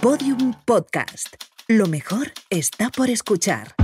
Podium Podcast. Lo mejor está por escuchar.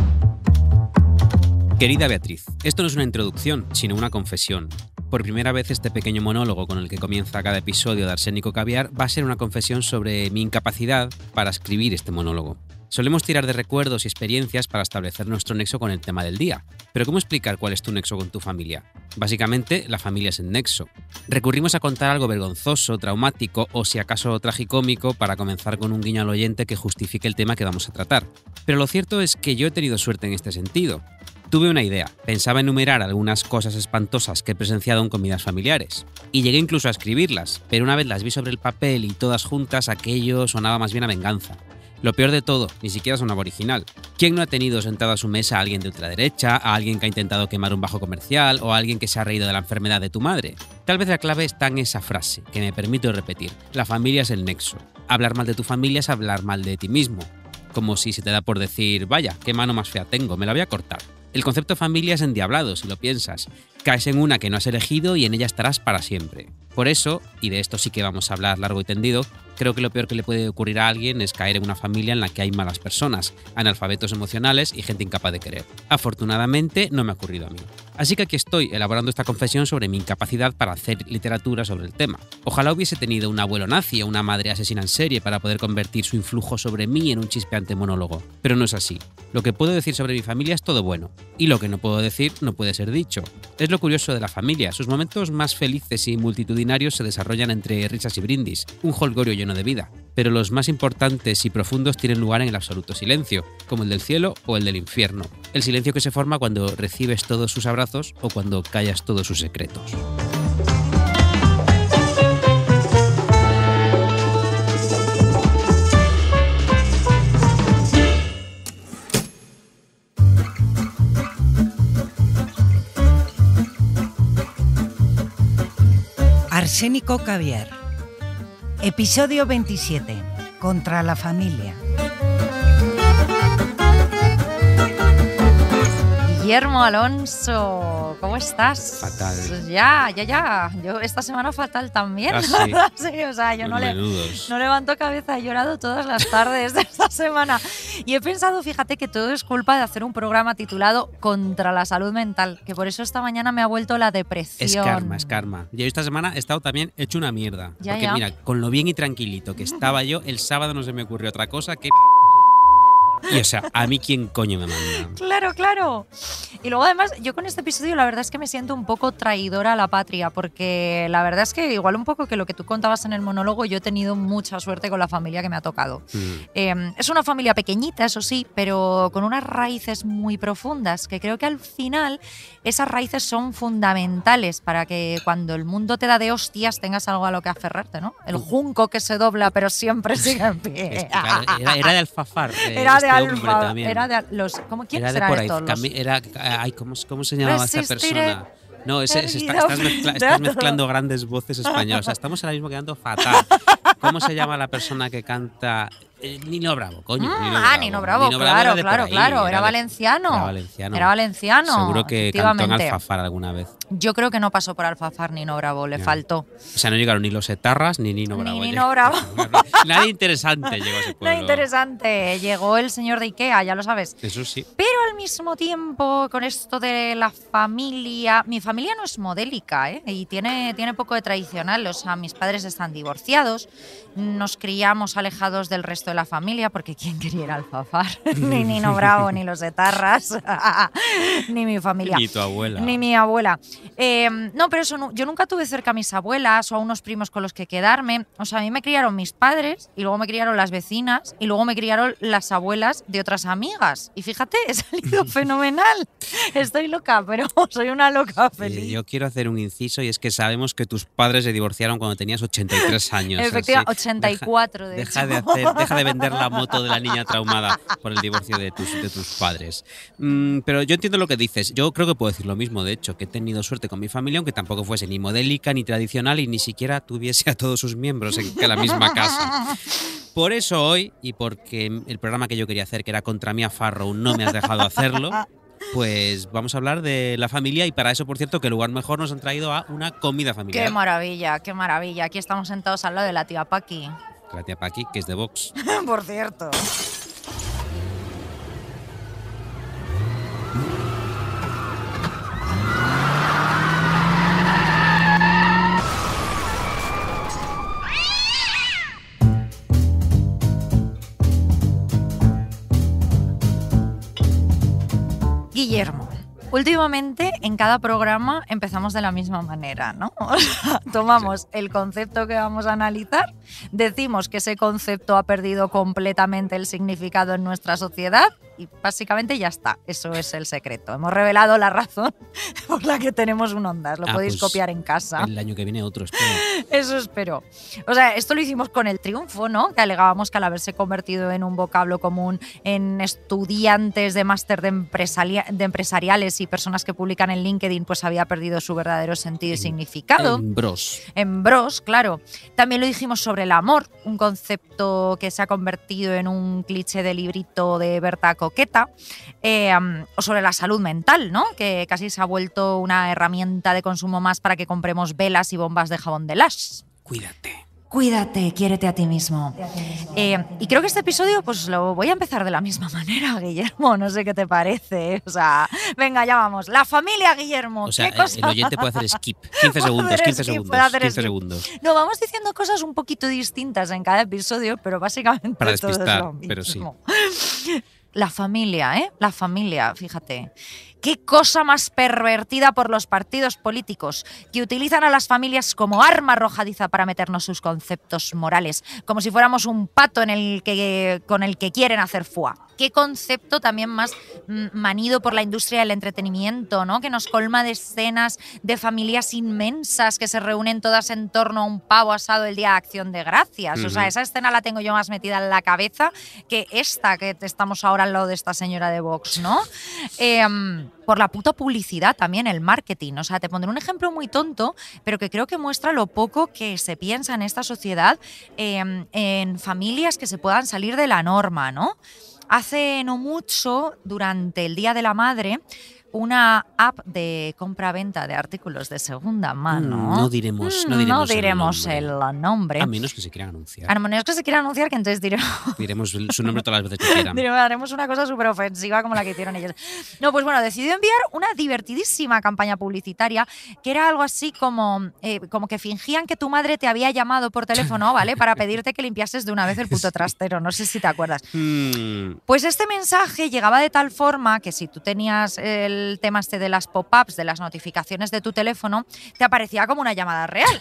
Querida Beatriz, esto no es una introducción, sino una confesión. Por primera vez este pequeño monólogo con el que comienza cada episodio de Arsénico Caviar va a ser una confesión sobre mi incapacidad para escribir este monólogo. Solemos tirar de recuerdos y experiencias para establecer nuestro nexo con el tema del día. Pero ¿cómo explicar cuál es tu nexo con tu familia? Básicamente, la familia es el nexo. Recurrimos a contar algo vergonzoso, traumático o si acaso tragicómico para comenzar con un guiño al oyente que justifique el tema que vamos a tratar. Pero lo cierto es que yo he tenido suerte en este sentido. Tuve una idea, pensaba enumerar algunas cosas espantosas que he presenciado en comidas familiares, y llegué incluso a escribirlas, pero una vez las vi sobre el papel y todas juntas aquello sonaba más bien a venganza. Lo peor de todo, ni siquiera es una original. ¿Quién no ha tenido sentado a su mesa a alguien de ultraderecha, a alguien que ha intentado quemar un bajo comercial o a alguien que se ha reído de la enfermedad de tu madre? Tal vez la clave está en esa frase, que me permito repetir. La familia es el nexo. Hablar mal de tu familia es hablar mal de ti mismo. Como si se te da por decir, vaya, qué mano más fea tengo, me la voy a cortar. El concepto familia es endiablado, si lo piensas. Caes en una que no has elegido y en ella estarás para siempre. Por eso, y de esto sí que vamos a hablar largo y tendido, Creo que lo peor que le puede ocurrir a alguien es caer en una familia en la que hay malas personas, analfabetos emocionales y gente incapaz de querer. Afortunadamente no me ha ocurrido a mí. Así que aquí estoy elaborando esta confesión sobre mi incapacidad para hacer literatura sobre el tema. Ojalá hubiese tenido un abuelo nazi o una madre asesina en serie para poder convertir su influjo sobre mí en un chispeante monólogo. Pero no es así. Lo que puedo decir sobre mi familia es todo bueno, y lo que no puedo decir no puede ser dicho. Es lo curioso de la familia, sus momentos más felices y multitudinarios se desarrollan entre risas y brindis, un holgorio lleno de vida pero los más importantes y profundos tienen lugar en el absoluto silencio, como el del cielo o el del infierno, el silencio que se forma cuando recibes todos sus abrazos o cuando callas todos sus secretos. Arsénico Caviar Episodio 27. Contra la familia. Guillermo Alonso. ¿cómo estás? Fatal. Pues ya, ya, ya. Yo esta semana fatal también. ¿Ah, o sea, yo no, levanto cabeza, he llorado todas las tardes de esta semana. Y he pensado, fíjate, que todo es culpa de hacer un programa titulado Contra la salud mental, que por eso esta mañana me ha vuelto la depresión. Es karma, es karma. Yo esta semana he estado también hecho una mierda. Ya, porque mira, con lo bien y tranquilito que estaba yo, el sábado no se me ocurrió otra cosa que Y o sea, a mí quién coño me manda. Claro, claro. Y luego además, yo con este episodio la verdad es que me siento un poco traidora a la patria, porque la verdad es que igual un poco que lo que tú contabas en el monólogo, yo he tenido mucha suerte con la familia que me ha tocado. Mm. Em, es una familia pequeñita, eso sí, pero con unas raíces muy profundas, que creo que al final esas raíces son fundamentales para que cuando el mundo te da de hostias tengas algo a lo que aferrarte, ¿no? El junco que se dobla pero siempre sigue en pie. Era, de alfafar. era, de este alfa, era de los, ¿cómo, ¿Quién era de por Ahí, ay, ¿cómo, se llamaba esta persona? No, estás, mezclando grandes voces españolas. estamos ahora mismo quedando fatal. ¿Cómo se llama la persona que canta eh, Nino Bravo, coño. ah, Nino Bravo, claro, claro, claro. Era, valenciano. era, valenciano. Seguro que cantó en Alfafar alguna vez. Yo creo que no pasó por Alfafar Nino Bravo, le faltó. O sea, no llegaron ni los etarras ni Nino Bravo. Ni Nino Bravo. Nada interesante llegó ese pueblo. Nada interesante. Llegó el señor de Ikea, ya lo sabes. Eso sí. Pero al mismo tiempo, con esto de la familia. Mi familia no es modélica, ¿eh? Y tiene, tiene poco de tradicional. O sea, mis padres están divorciados. Nos criamos alejados del resto de la familia, porque quién quería ir al Fafar, ni Nino Bravo, ni los etarras, ni mi familia. Ni tu abuela. Ni mi abuela. Em, no, pero eso, yo nunca tuve cerca a mis abuelas o a unos primos con los que quedarme. O sea, a mí me criaron mis padres y luego me criaron las vecinas y luego me criaron las abuelas de otras amigas. Y fíjate, he salido fenomenal. Estoy loca, pero soy una loca eh, feliz. yo quiero hacer un inciso y es que sabemos que tus padres se divorciaron cuando tenías 83 años. Efectivamente, 84 de deja De hacer, de vender la moto de la niña traumada por el divorcio de tus, de tus padres. Mm, pero yo entiendo lo que dices. Yo creo que puedo decir lo mismo, de hecho, que he tenido suerte con mi familia, aunque tampoco fuese ni modélica, ni tradicional y ni siquiera tuviese a todos sus miembros en la misma casa. Por eso hoy, y porque el programa que yo quería hacer, que era contra mí a Farrow, no me has dejado hacerlo, pues vamos a hablar de la familia y para eso, por cierto, que lugar mejor nos han traído a una comida familiar. Qué maravilla, qué maravilla. Aquí estamos sentados al lado de la tía Paqui. La tía Paqui, que es de Vox. Por cierto. Guillermo Últimamente, en cada programa empezamos de la misma manera, ¿no? tomamos el concepto que vamos a analizar, decimos que ese concepto ha perdido completamente el significado en nuestra sociedad y básicamente ya está, eso es el secreto. Hemos revelado la razón por la que tenemos un Ondas, lo ah, podéis pues, copiar en casa. El año que viene otro, espero. Eso espero. O sea, esto lo hicimos con el triunfo, ¿no? Que alegábamos que al haberse convertido en un vocablo común en estudiantes de máster de, empresariales y personas que publican en LinkedIn, pues había perdido su verdadero sentido y significado. En bros. En bros, claro. También lo dijimos sobre el amor, un concepto que se ha convertido en un cliché de librito de Berta o em, sobre la salud mental, ¿no? que casi se ha vuelto una herramienta de consumo más para que compremos velas y bombas de jabón de las. Cuídate. Cuídate, quiérete a ti mismo. Em, y creo que este episodio pues lo voy a empezar de la misma manera, Guillermo. No sé qué te parece. ¿eh? O sea, venga, ya vamos. La familia, Guillermo. O sea, el oyente puede hacer skip. 15 segundos, 15 segundos. 15 segundos. No, vamos diciendo cosas un poquito distintas en cada episodio, pero básicamente Para despistar, todo es lo mismo. pero sí. La familia, ¿eh? La familia, fíjate. Qué cosa más pervertida por los partidos políticos, que utilizan a las familias como arma arrojadiza para meternos sus conceptos morales, como si fuéramos un pato en el que, con el que quieren hacer fuá qué concepto también más mm, manido por la industria del entretenimiento, ¿no? Que nos colma de escenas de familias inmensas que se reúnen todas en torno a un pavo asado el día de Acción de Gracias. O sea, esa escena la tengo yo más metida en la cabeza que esta que estamos ahora al lado de esta señora de Vox, ¿no? Em, por la puta publicidad también, el marketing. O sea, te pondré un ejemplo muy tonto, pero que creo que muestra lo poco que se piensa en esta sociedad em, en familias que se puedan salir de la norma, ¿no? Hace no mucho, durante el Día de la Madre, una app de compra-venta de artículos de segunda mm, mano. No diremos, no mm, el, nombre. A menos que se quiera anunciar. A menos que se quiera anunciar, que entonces diremos. Diremos su nombre todas las veces que quieran. haremos una cosa súper ofensiva como la que hicieron ellos. No, pues bueno, decidió enviar una divertidísima campaña publicitaria que era algo así como, eh, como que fingían que tu madre te había llamado por teléfono, ¿vale? Para pedirte que limpiases de una vez el puto trastero. No sé si te acuerdas. Hmm. Pues este mensaje llegaba de tal forma que si tú tenías el el tema este de las pop-ups, de las notificaciones de tu teléfono, te aparecía como una llamada real.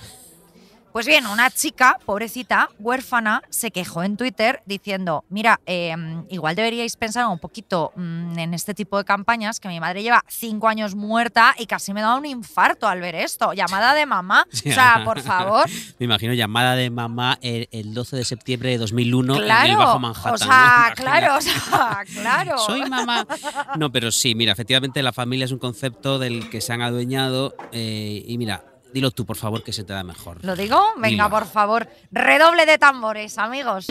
Pues bien, una chica, pobrecita, huérfana, se quejó en Twitter diciendo, mira, em, igual deberíais pensar un poquito mm, en este tipo de campañas, que mi madre lleva cinco años muerta y casi me da un infarto al ver esto. Llamada de mamá, o sea, por favor. me imagino, llamada de mamá el, 12 de septiembre de 2001 claro, en el Bajo Manhattan. claro, claro. Soy mamá. No, pero sí, mira, efectivamente la familia es un concepto del que se han adueñado eh, y mira, Dilo tú, por favor, que se te da mejor. ¿Lo digo? Venga, por favor. Redoble de tambores, amigos.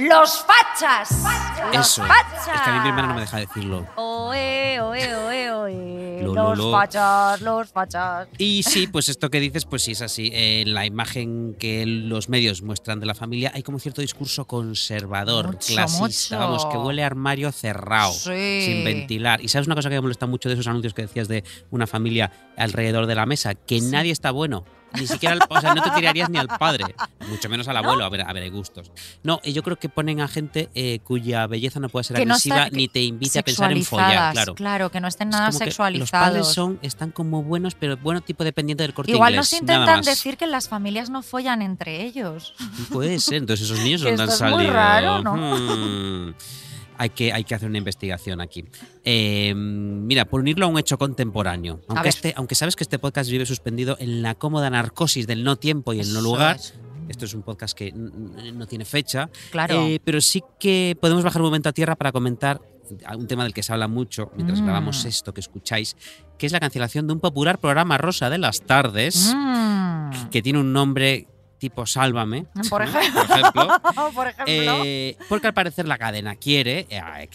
Los fachas. Eso. Los fachas. Es que a mi no me deja decirlo. Oe, oe, oe, oe los fachas, los fachas. Y sí, pues esto que dices, pues sí es así. En eh, la imagen que los medios muestran de la familia, hay como cierto discurso conservador, clasista, vamos, que huele armario cerrado, sin ventilar. Y sabes una cosa que me molesta mucho de esos anuncios que decías de una familia alrededor de la mesa, que nadie está bueno. Ni siquiera, al, o sea, no te tirarías ni al padre, mucho menos al abuelo, a, ver, a ver, hay gustos. No, y yo creo que ponen a gente eh, cuya belleza no puede ser agresiva ni te invite a pensar en follar, claro. que no estén nada sexualizados. Los padres son, están como buenos, pero bueno, tipo dependiente del corte Igual no nos intentan decir que las familias no follan entre ellos. Puede ser, entonces esos niños son tan salidos. Es muy raro, ¿no? Hmm hay que, hay que hacer una investigación aquí. Eh, mira, por unirlo a un hecho contemporáneo, este, aunque, sabes que este podcast vive suspendido en la cómoda narcosis del no tiempo y el no lugar, Esto es un podcast que no tiene fecha. Claro. Eh, pero sí que podemos bajar un momento a tierra para comentar un tema del que se habla mucho mientras mm. grabamos esto que escucháis, que es la cancelación de un popular programa rosa de las tardes, mm. que tiene un nombre tipo Sálvame. Por ejemplo. Eh, porque al parecer la cadena quiere eh,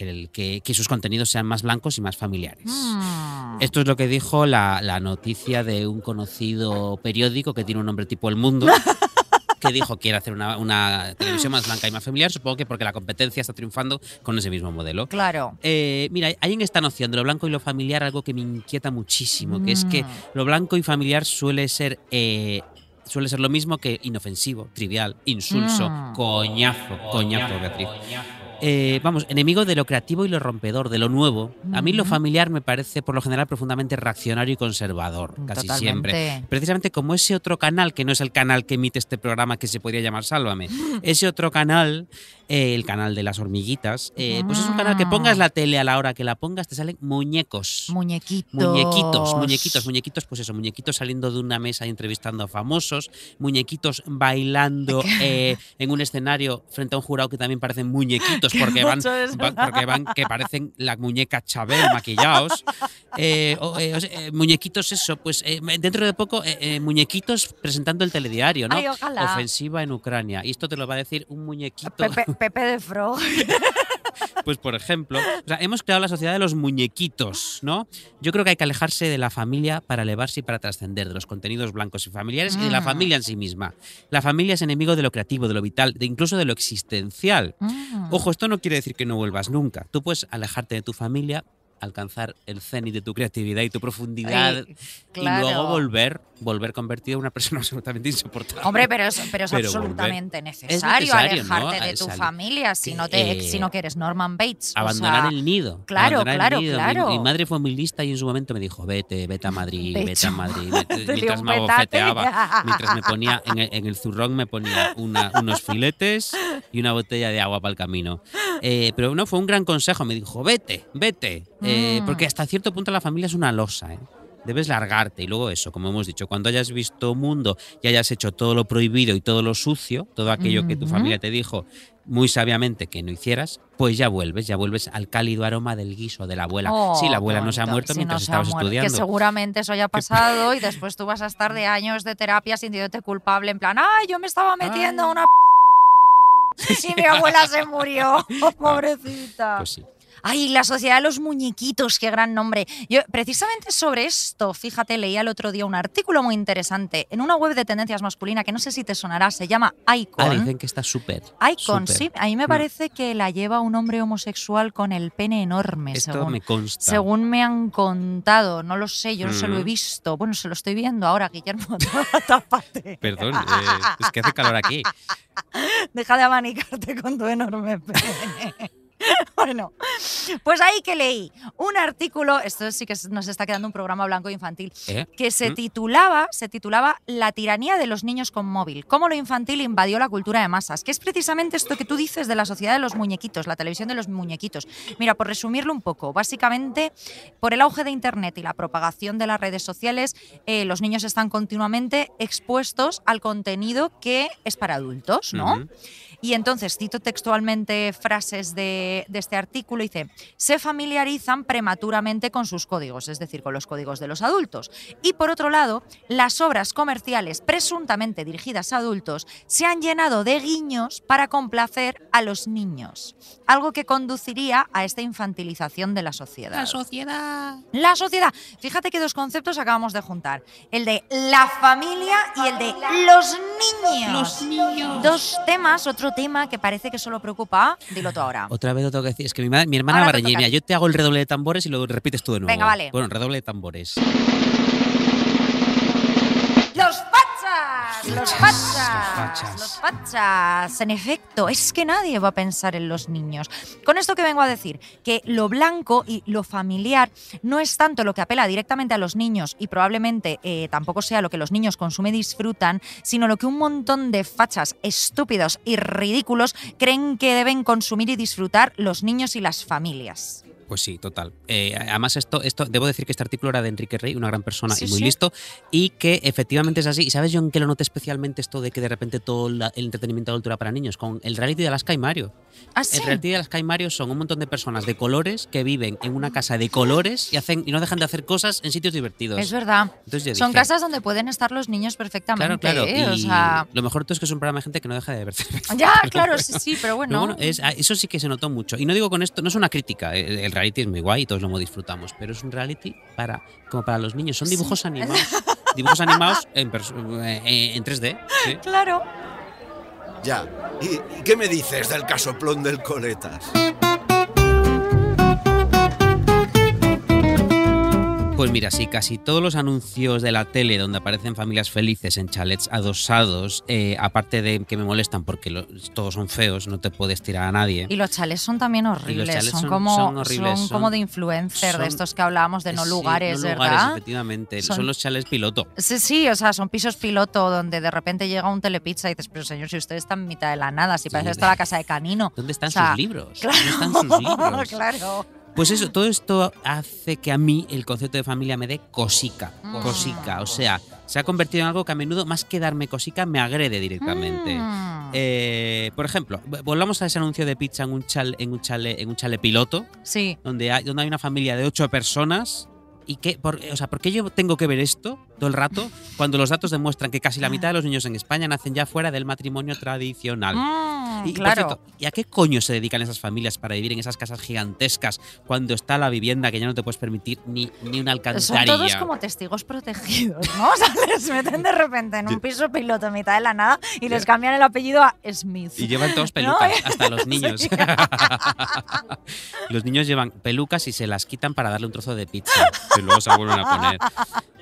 que, sus contenidos sean más blancos y más familiares. Mm. Esto es lo que dijo la, noticia de un conocido periódico que tiene un nombre tipo El Mundo. que dijo quiere hacer una, televisión más blanca y más familiar, supongo que porque la competencia está triunfando con ese mismo modelo. Claro. Eh, mira, hay en esta noción de lo blanco y lo familiar algo que me inquieta muchísimo, que es que mm. lo blanco y familiar suele ser suele ser lo mismo que inofensivo, trivial, insulso, mm. coñazo, coñazo, Beatriz. Eh, vamos, enemigo de lo creativo y lo rompedor, de lo nuevo. A mí lo familiar me parece por lo general profundamente reaccionario y conservador, mm, casi siempre. Precisamente como ese otro canal, que no es el canal que emite este programa que se podría llamar Sálvame, ese otro canal el canal de las hormiguitas. Eh, pues es un canal que ah. pongas la tele a la hora que la pongas, te salen muñecos. Muñequitos. Muñequitos, muñequitos, muñequitos, pues eso, muñequitos saliendo de una mesa entrevistando a famosos, muñequitos bailando eh, en un escenario frente a un jurado que también parecen muñequitos porque van, porque van que parecen la muñeca Chabel maquillaos. Eh, muñequitos, eso, pues dentro de poco, muñequitos presentando el telediario, ¿no? Ofensiva en Ucrania. Y esto te lo va a decir un muñequito. Pepe de Frog. Pues por ejemplo, hemos creado la sociedad de los muñequitos, ¿no? Yo creo que hay que alejarse de la familia para elevarse y para trascender, de los contenidos blancos y familiares y de la mm. familia en sí misma. La familia es enemigo de lo creativo, de lo vital, de incluso de lo existencial. Mm. Ojo, esto no quiere decir que no vuelvas nunca. Tú puedes alejarte de tu familia, alcanzar el cenit de tu creatividad y tu profundidad y luego volver, volver convertido en una persona absolutamente insoportable. Hombre, pero es, pero absolutamente necesario, alejarte de tu familia si no, te, eh, si no que Norman Bates. Abandonar el nido. Claro, claro, claro. Mi, madre fue muy lista y en su momento me dijo, vete, vete a Madrid, vete a Madrid. mientras me abofeteaba, mientras me ponía en el, en zurrón me ponía unos filetes y una botella de agua para el camino. Eh, pero no, fue un gran consejo. Me dijo, vete, vete. Eh, porque ah. hasta cierto punto la familia es una losa, ¿eh? Debes largarte y luego eso, como hemos dicho, cuando hayas visto mundo y hayas hecho todo lo prohibido y todo lo sucio, todo aquello que tu familia te dijo muy sabiamente que no hicieras, pues ya vuelves, ya vuelves al cálido aroma del guiso de la abuela. si la oh, abuela no se ha muerto mientras estabas estudiando. Que seguramente eso haya pasado y después tú vas a estar de años de terapia sintiéndote culpable, en plan, ay, yo me estaba ah. metiendo en una... P mi abuela se murió, pobrecita. Pues sí. Ay, la sociedad de los muñequitos, qué gran nombre. Yo precisamente sobre esto, fíjate, leía el otro día un artículo muy interesante en una web de tendencias masculina que no sé si te sonará, se llama Icon. Ah, dicen que está súper. Icon, sí. A mí me mm. parece que la lleva un hombre homosexual con el pene enorme, según, me consta. según me han contado. No lo sé, yo no se lo he mm. visto. Bueno, se lo estoy viendo ahora, Guillermo. Tápate. Perdón, es que hace calor aquí. Deja de abanicarte con tu enorme pene. bueno, pues ahí que leí un artículo, esto sí que nos está quedando un programa blanco e infantil, ¿Eh? que se ¿Mm? titulaba, se titulaba La tiranía de los niños con móvil, cómo lo infantil invadió la cultura de masas, que es precisamente esto que tú dices de la sociedad de los muñequitos, la televisión de los muñequitos. Mira, por resumirlo un poco, básicamente por el auge de Internet y la propagación de las redes sociales, eh, los niños están continuamente expuestos al contenido que es para adultos, ¿no? Y entonces cito textualmente frases de, este artículo, dice, se familiarizan prematuramente con sus códigos, es decir, con los códigos de los adultos. Y por otro lado, las obras comerciales presuntamente dirigidas a adultos se han llenado de guiños para complacer a los niños, algo que conduciría a esta infantilización de la sociedad. La sociedad. La sociedad. Fíjate que dos conceptos acabamos de juntar, el de la familia y el de los niños. Los niños. Dos temas, otro tema tema que parece que solo preocupa dilo tú ahora. Otra vez lo tengo que decir, es que mi, mi hermana ahora mira, yo te hago el redoble de tambores y lo repites tú de nuevo. Venga, vale. Bueno, redoble de tambores. Los fachas, los fachas. En efecto, es que nadie va a pensar en los niños. Con esto que vengo a decir, que lo blanco y lo familiar no es tanto lo que apela directamente a los niños y probablemente eh, tampoco sea lo que los niños consumen y disfrutan, sino lo que un montón de fachas estúpidos y ridículos creen que deben consumir y disfrutar los niños y las familias. Pues sí, total. Eh, además, esto, esto, debo decir que este artículo era de Enrique Rey, una gran persona y muy listo, y que efectivamente es así. ¿Y sabes yo en qué lo noté especialmente esto de que de repente todo el entretenimiento de cultura para niños? Con el reality de Alaska y Mario. Ah, el reality de Alaska y Mario son un montón de personas de colores que viven en una casa de colores y, hacen, y no dejan de hacer cosas en sitios divertidos. Es verdad. son casas donde pueden estar los niños perfectamente. Claro, ¿eh? Lo mejor todo es que es un programa de gente que no deja de verse. Ya, claro, sí, sí, pero bueno. Ah, eso sí que se notó mucho. Y no digo con esto, no es una crítica. Eh, el reality es muy guay y todos lo disfrutamos, pero es un reality para, como para los niños. Son dibujos animados. dibujos animados en, eh, eh, en 3D. Claro. Ya. ¿Y qué me dices del casoplón del Coletas? Pues mira, sí, casi todos los anuncios de la tele donde aparecen familias felices en chalets adosados, eh, aparte de que me molestan porque todos son feos, no te puedes tirar a nadie. Y los chalets son también horribles, son, como, de influencer, de estos que hablábamos de no lugares, ¿verdad? efectivamente, son, los chalets piloto. Sí, sí, o sea, son pisos piloto donde de repente llega un telepizza y dices, pero señor, si usted está en mitad de la nada, si parece que está la casa de Canino. ¿Dónde están sus libros? Claro, ¿Dónde están sus libros? claro. Pues eso, ah. todo esto hace que a mí el concepto de familia me dé cosica, mm. cosica. O sea, se ha convertido en algo que a menudo, más que darme cosica, me agrede directamente. Mm. Eh, por ejemplo, volvamos a ese anuncio de pizza en un chale, en un chale, en un chale piloto. Donde hay, donde hay una familia de ocho personas. ¿Y qué? o sea, ¿por qué yo tengo que ver esto? todo el rato, cuando los datos demuestran que casi la mitad de los niños en España nacen ya fuera del matrimonio tradicional. Mm, y, claro. ¿Y a qué coño se dedican esas familias para vivir en esas casas gigantescas cuando está la vivienda que ya no te puedes permitir ni, un una alcantarilla? Son todos como testigos protegidos, ¿no? O sea, les meten de repente en un piso piloto en mitad de la nada y les cambian el apellido a Smith. Y llevan todos pelucas, hasta los niños. los niños llevan pelucas y se las quitan para darle un trozo de pizza. Y luego se vuelven a poner.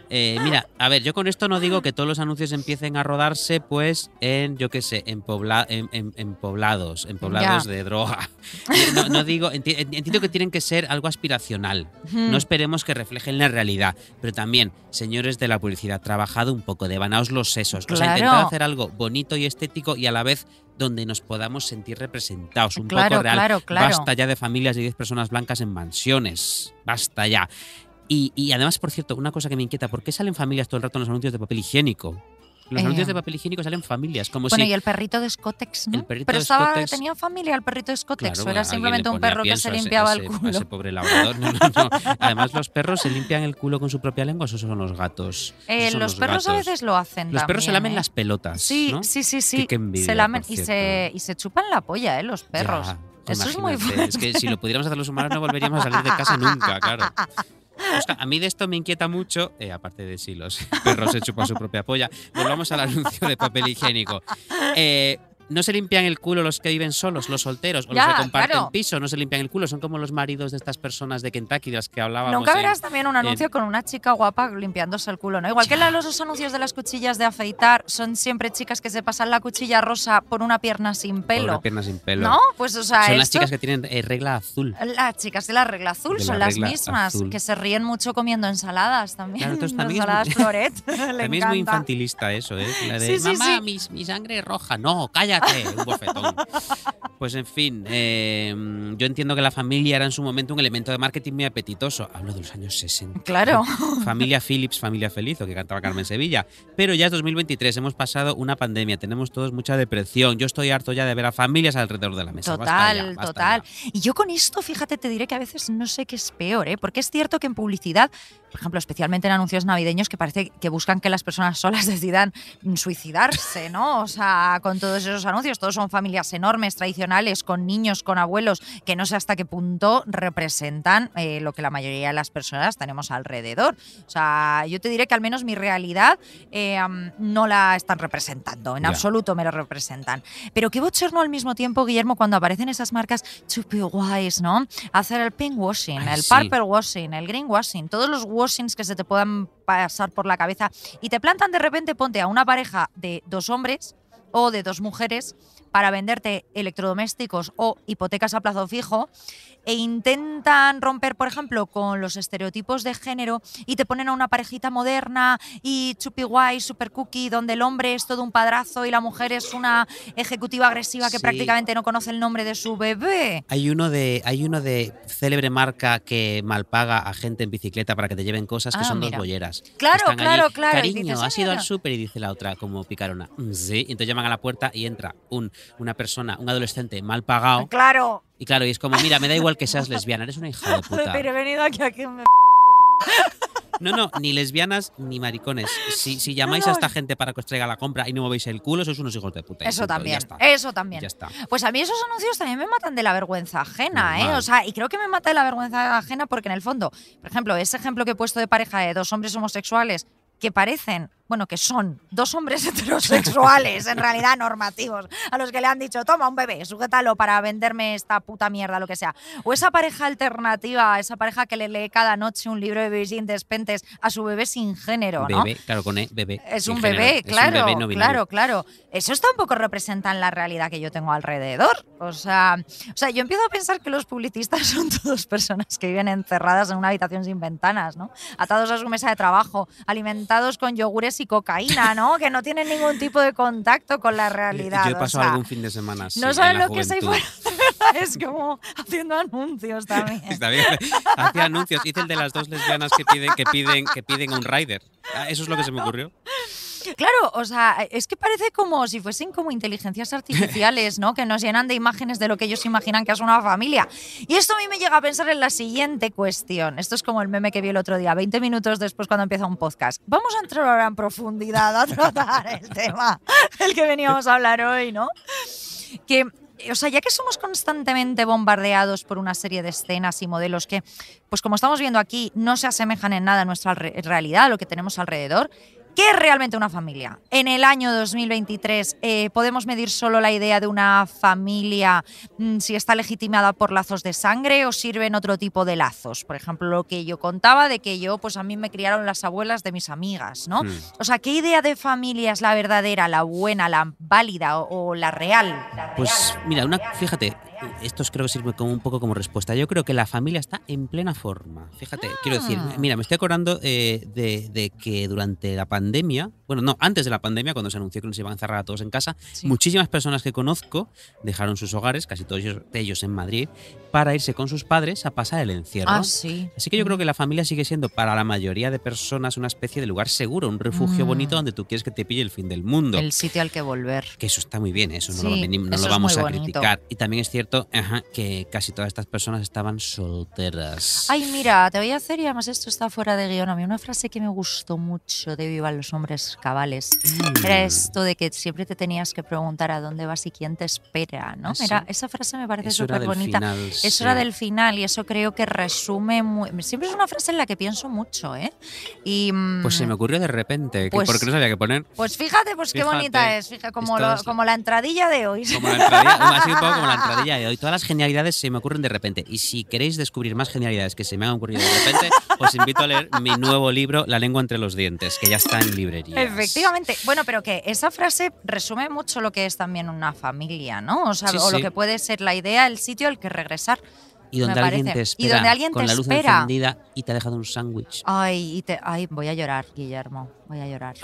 Eh, mira, a ver, yo con esto no digo que todos los anuncios empiecen a rodarse, pues, en, yo qué sé, en, poblados, en poblados de droga. No, digo, entiendo que tienen que ser algo aspiracional. No esperemos que reflejen la realidad. Pero también, señores de la publicidad, trabajado un poco, devanaos los sesos. intentad hacer algo bonito y estético y a la vez donde nos podamos sentir representados, un poco real. Claro, claro. Basta ya de familias de 10 personas blancas en mansiones. Basta ya. Y, además, por cierto, una cosa que me inquieta, ¿por qué salen familias todo el rato en los anuncios de papel higiénico? Los eh. anuncios de papel higiénico salen familias, como bueno, y el perrito de Scotex, ¿no? Pero estaba, tenía familia el perrito de Scotex, o era simplemente un perro que se limpiaba el culo. Ese pobre labrador, Además, los perros se limpian el culo con su propia lengua, esos son los gatos. Eh, los, perros a veces lo hacen Los perros se lamen ¿eh? las pelotas, Sí, sí, sí, sí. se lamen y se, y se chupan la polla, ¿eh? Los perros. Eso es muy fuerte. Es que si lo pudiéramos hacer los humanos no volveríamos a salir de casa nunca, claro. a mí de esto me inquieta mucho, eh, aparte de si los perros se chupan su propia polla, volvamos al anuncio de papel higiénico. Eh, no se limpian el culo los que viven solos, los solteros, o los que comparten piso, no se limpian el culo, son como los maridos de estas personas de Kentucky de las que hablábamos. Nunca verás también un anuncio con una chica guapa limpiándose el culo, ¿no? Igual que los anuncios de las cuchillas de afeitar son siempre chicas que se pasan la cuchilla rosa por una pierna sin pelo. pierna sin pelo. No, pues o sea, son las chicas que tienen eh, regla azul. Las chicas de la regla azul son las mismas que se ríen mucho comiendo ensaladas también. también ensaladas es muy infantilista eso, ¿eh? La mamá, Mi, sangre es roja. No, calla un bofetón. Pues en fin, em, yo entiendo que la familia era en su momento un elemento de marketing muy apetitoso. Hablo de los años 60. Claro. Familia Phillips, familia feliz, o que cantaba Carmen Sevilla. Pero ya es 2023, hemos pasado una pandemia, tenemos todos mucha depresión. Yo estoy harto ya de ver a familias alrededor de la mesa. Total, total. Y yo con esto, fíjate, te diré que a veces no sé qué es peor, ¿eh? porque es cierto que en publicidad por ejemplo, especialmente en anuncios navideños que parece que buscan que las personas solas decidan suicidarse, ¿no? O sea, con todos esos anuncios, todos son familias enormes, tradicionales, con niños, con abuelos, que no sé hasta qué punto representan eh, lo que la mayoría de las personas tenemos alrededor. O sea, yo te diré que al menos mi realidad eh, no la están representando, en absoluto me la representan. Pero qué bochorno al mismo tiempo, Guillermo, cuando aparecen esas marcas chupi ¿no? Hacer el pink washing, el purple washing, el green washing, todos los que se te puedan pasar por la cabeza y te plantan de repente, ponte a una pareja de dos hombres o de dos mujeres para venderte electrodomésticos o hipotecas a plazo fijo e intentan romper, por ejemplo, con los estereotipos de género y te ponen a una parejita moderna y chupi guay, super cookie, donde el hombre es todo un padrazo y la mujer es una ejecutiva agresiva que prácticamente no conoce el nombre de su bebé. Hay uno de, hay uno de célebre marca que malpaga a gente en bicicleta para que te lleven cosas que ah, son dos bolleras. Claro, claro, claro. Cariño, has ido al súper y dice la otra como picarona. Mm, sí, entonces llaman a la puerta y entra un una persona, un adolescente mal pagado. Claro. Y claro, y es como, mira, me da igual que seas lesbiana, eres una hija de puta. he venido aquí a que No, no, ni lesbianas ni maricones. Si, llamáis a esta gente para que os traiga la compra y no movéis el culo, sois unos hijos de puta. Eso también, eso también. está. Pues a mí esos anuncios también me matan de la vergüenza ajena, ¿eh? O sea, y creo que me mata de la vergüenza ajena porque en el fondo, por ejemplo, ese ejemplo que he puesto de pareja de dos hombres homosexuales que parecen bueno, que son dos hombres heterosexuales, en realidad normativos, a los que le han dicho, toma un bebé, sujétalo para venderme esta puta mierda, lo que sea. O esa pareja alternativa, esa pareja que le lee cada noche un libro de Virgin Despentes a su bebé sin género, Bebé, claro, con e, bebé. Es un bebé, claro, es un bebé claro, claro. Esos tampoco representan la realidad que yo tengo alrededor. O sea, o sea, yo empiezo a pensar que los publicistas son todos personas que viven encerradas en una habitación sin ventanas, ¿no? Atados a su mesa de trabajo, alimentados con yogures y cocaína, ¿no? que no tienen ningún tipo de contacto con la realidad. Yo he algún fin de semana. no saben lo que soy fuera, es como haciendo anuncios también. Está Hacía anuncios. Hice el de las dos lesbianas que piden, que piden, que piden un rider. Ah, Eso es lo que se me ocurrió. Claro, o sea, es que parece como si fuesen como inteligencias artificiales, ¿no? Que nos llenan de imágenes de lo que ellos imaginan que es una familia. Y esto a mí me llega a pensar en la siguiente cuestión. Esto es como el meme que vi el otro día, 20 minutos después cuando empieza un podcast. Vamos a entrar ahora en profundidad a tratar el tema del que veníamos a hablar hoy, ¿no? Que o sea, ya que somos constantemente bombardeados por una serie de escenas y modelos que, pues como estamos viendo aquí, no se asemejan en nada a nuestra realidad, a lo que tenemos alrededor, ¿Qué es realmente una familia? En el año 2023 eh, podemos medir solo la idea de una familia mm, si está legitimada por lazos de sangre o sirven otro tipo de lazos. Por ejemplo, lo que yo contaba de que yo, pues a mí me criaron las abuelas de mis amigas, ¿no? Mm. O sea, ¿qué idea de familia es la verdadera, la buena, la válida o, la real? pues mira, una, fíjate, esto creo que sirve como un poco como respuesta. Yo creo que la familia está en plena forma. Fíjate, quiero decir, ah. mira, me estoy acordando eh, de, que durante la pandemia, bueno, no, antes de la pandemia, cuando se anunció que nos iban a encerrar a todos en casa, muchísimas personas que conozco dejaron sus hogares, casi todos ellos, de ellos en Madrid, para irse con sus padres a pasar el encierro. Ah, Así que yo mm. creo que la familia sigue siendo para la mayoría de personas una especie de lugar seguro, un refugio mm. bonito donde tú quieres que te pille el fin del mundo. El sitio al que volver. Que eso está muy bien, eso no lo, vamos a criticar. Y también es cierto que casi todas estas personas estaban solteras. Ay, mira, te voy a hacer, y además esto está fuera de guión, a mí una frase que me gustó mucho de Viva los hombres cabales mm. era esto de que siempre te tenías que preguntar a dónde vas y quién te espera, ¿no? Mira, esa frase me parece súper bonita. Final, eso del final y eso creo que resume... Muy, siempre es una frase en la que pienso mucho, ¿eh? Y, pues se mm, me ocurrió de repente, pues, que no sabía qué poner. Pues fíjate, pues qué bonita es, fíjate, como, como la entradilla de hoy. así un poco como la entradilla y Todas las genialidades se me ocurren de repente. Y si queréis descubrir más genialidades que se me han ocurrido de repente, os invito a leer mi nuevo libro, La lengua entre los dientes, que ya está en librería. Efectivamente. Bueno, pero que esa frase resume mucho lo que es también una familia, ¿no? O, sea, lo que puede ser la idea, el sitio al que regresar y donde alguien te espera. con la luz encendida y te ha dejado un sándwich. Ay, y te, voy a llorar, Guillermo. Voy a llorar.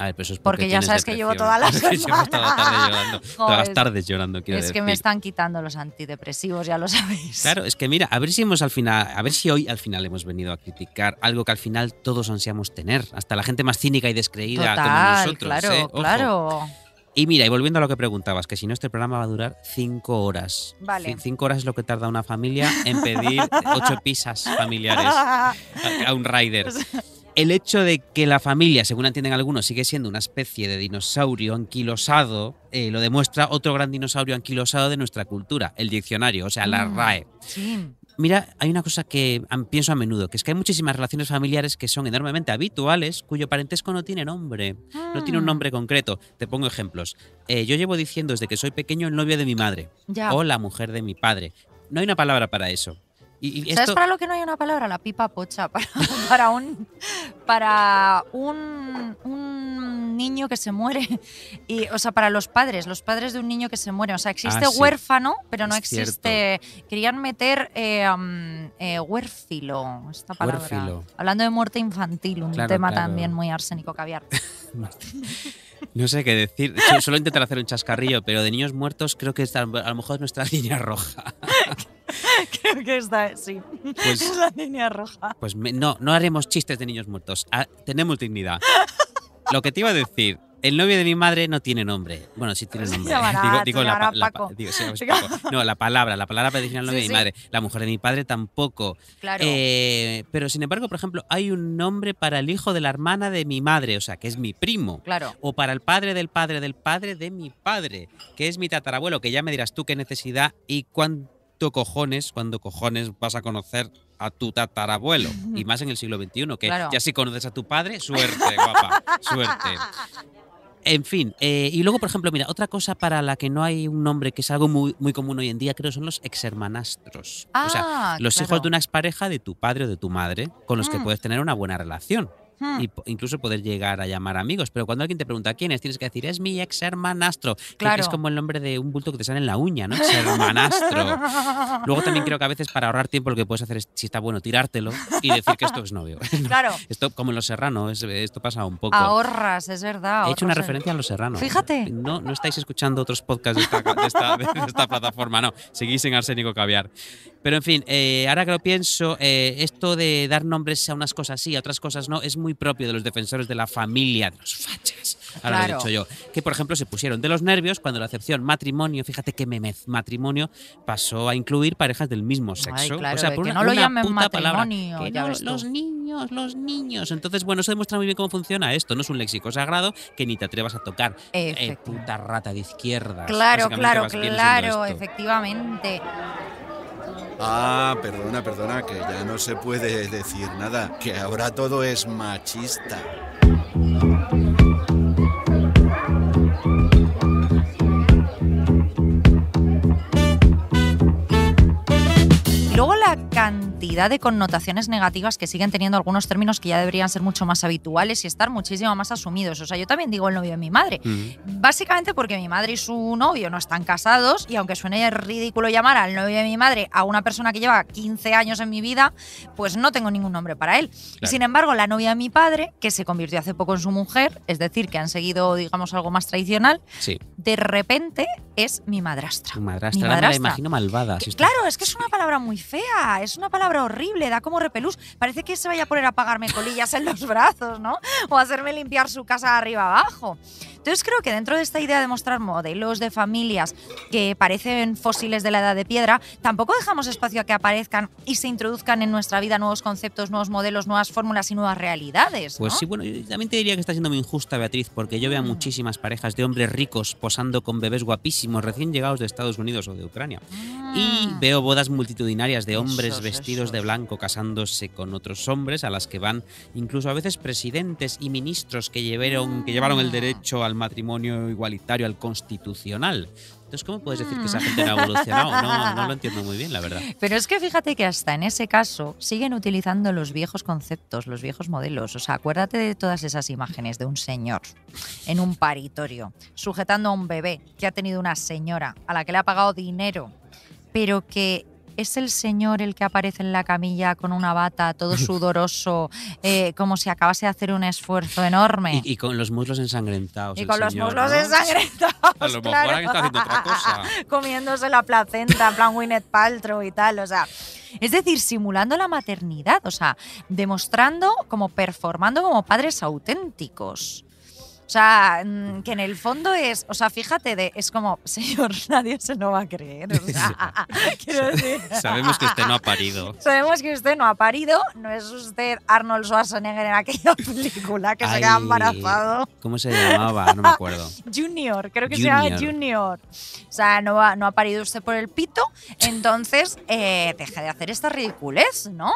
porque, ya sabes que llevo toda la semana. todas las tardes llorando, Es que me están quitando los antidepresivos, ya lo sabéis. Claro, es que mira, a ver si hemos al final, a ver si hoy al final hemos venido a criticar algo que al final todos ansiamos tener, hasta la gente más cínica y descreída como nosotros. Claro, ¿eh? claro. Y mira, y volviendo a lo que preguntabas, que si no, este programa va a durar cinco horas. Vale. cinco horas es lo que tarda una familia en pedir ocho pizzas familiares a, un rider. El hecho de que la familia, según entienden algunos, sigue siendo una especie de dinosaurio anquilosado, eh, lo demuestra otro gran dinosaurio anquilosado de nuestra cultura, el diccionario, o sea, la mm. RAE. Sí. Mira, hay una cosa que pienso a menudo, que es que hay muchísimas relaciones familiares que son enormemente habituales, cuyo parentesco no tiene nombre, no tiene un ah. nombre concreto. Te pongo ejemplos. Eh, yo llevo diciendo desde que soy pequeño el novio de mi madre o la mujer de mi padre. No hay una palabra para eso. ¿Sabes para lo que no hay una palabra? La pipa pocha. Para, para un. Para un niño que se muere. Y, o sea, para los padres, los padres de un niño que se muere. O sea, existe ah, huérfano, pero no existe. Querían meter eh, eh, huérfilo, esta palabra. Hablando de muerte infantil, un tema también muy arsénico caviar. no sé qué decir. Solo intentar hacer un chascarrillo, pero de niños muertos creo que a lo mejor es nuestra línea roja. Creo que está, sí. Pues, es la línea roja. Pues no, no haremos chistes de niños muertos. Ah, tenemos dignidad. Lo que te iba a decir, el novio de mi madre no tiene nombre. Bueno, sí tiene nombre. digo, la, palabra, No, la palabra, la palabra el novio de mi madre. La mujer de mi padre tampoco. Claro. Eh, pero sin embargo, por ejemplo, hay un nombre para el hijo de la hermana de mi madre, o sea, que es mi primo. Claro. O para el padre del padre del padre de mi padre, que es mi tatarabuelo, que ya me dirás tú qué necesidad y cuánto Cojones cuando cojones vas a conocer a tu tatarabuelo, y más en el siglo XXI, que ya si conoces a tu padre, suerte, guapa, suerte. En fin, eh, y luego, por ejemplo, mira, otra cosa para la que no hay un nombre, que es algo muy, muy común hoy en día, creo, son los exhermanastros. hermanastros o sea, ah, los hijos de una expareja de tu padre o de tu madre, con los que mm. puedes tener una buena relación incluso poder llegar a llamar amigos. Pero cuando alguien te pregunta quién es, tienes que decir, es mi ex hermanastro. Claro. Que es como el nombre de un bulto que te sale en la uña, ¿no? Ex hermanastro. Luego también creo que a veces para ahorrar tiempo lo que puedes hacer es, si está bueno, tirártelo y decir que esto es novio. Claro. esto, como en Los Serranos, esto pasa un poco. Ahorras, es verdad. He hecho una referencia a Los Serranos. Fíjate. No, no estáis escuchando otros podcasts de esta, plataforma, no. Seguís en Arsénico Caviar. Pero en fin, eh, ahora que lo pienso, eh, esto de dar nombres a unas cosas sí, a otras cosas no, es muy propio de los defensores de la familia, de los fachas, ahora lo he dicho yo, que por ejemplo se pusieron de los nervios cuando la acepción matrimonio, fíjate que memez, matrimonio pasó a incluir parejas del mismo sexo. o sea, por una, no lo llamen puta palabra, los niños, los niños. Entonces, bueno, eso demuestra muy bien cómo funciona esto. No es un léxico sagrado que ni te atrevas a tocar. Eh, puta rata de izquierda. Claro, claro, claro, efectivamente. Ah, perdona, perdona, que ya no se puede decir nada, que ahora todo es machista. Luego la de connotaciones negativas que siguen teniendo algunos términos que ya deberían ser mucho más habituales y estar muchísimo más asumidos. O sea, yo también digo el novio de mi madre. Mm. Básicamente porque mi madre y su novio no están casados y aunque suene ridículo llamar al novio de mi madre a una persona que lleva 15 años en mi vida, pues no tengo ningún nombre para él. Sin embargo, la novia de mi padre, que se convirtió hace poco en su mujer, es decir, que han seguido, digamos, algo más tradicional, de repente es mi madrastra. madrastra. Mi me imagino malvada. claro, es que es una palabra muy fea, es una palabra horrible, da como repelús. Parece que se vaya a poner a pagarme colillas en los brazos, ¿no? O hacerme limpiar su casa arriba abajo. Entonces creo que dentro de esta idea de mostrar modelos de familias que parecen fósiles de la edad de piedra, tampoco dejamos espacio a que aparezcan y se introduzcan en nuestra vida nuevos conceptos, nuevos modelos, nuevas fórmulas y nuevas realidades. Pues ¿no? Pues sí, bueno, yo también te diría que está siendo muy injusta, Beatriz, porque yo veo a mm. muchísimas parejas de hombres ricos posando con bebés guapísimos recién llegados de Estados Unidos o de Ucrania. Ah. Y veo bodas multitudinarias de hombres vestidos de blanco casándose con otros hombres a las que van incluso a veces presidentes y ministros que llevaron, que llevaron el ah. derecho al matrimonio igualitario, al constitucional. Entonces, ¿cómo puedes decir que esa hmm. gente era ha evolucionado? no lo entiendo muy bien, la verdad. Pero es que fíjate que hasta en ese caso siguen utilizando los viejos conceptos, los viejos modelos. O sea, acuérdate de todas esas imágenes de un señor en un paritorio, sujetando a un bebé que ha tenido una señora a la que le ha pagado dinero, pero que ¿Es el señor el que aparece en la camilla con una bata, todo sudoroso, eh, como si acabase de hacer un esfuerzo enorme? Y, con los muslos ensangrentados. Y con los muslos ensangrentados. Comiéndose la placenta, en plan Winnet Paltrow y tal, o sea. Es decir, simulando la maternidad, o sea, demostrando como performando como padres auténticos. O sea, mm, que en el fondo es, o sea, fíjate, de, es como, señor, nadie se no va a creer. Sabemos que usted no ha parido. Sabemos que usted no ha parido, no es usted Arnold Schwarzenegger en aquella película que se queda embarazado. ¿Cómo se llamaba? No me acuerdo. Junior, creo que se llama Junior. O sea, no, ha, no ha parido usted por el pito, entonces eh, deja de hacer estas ridiculez, ¿no?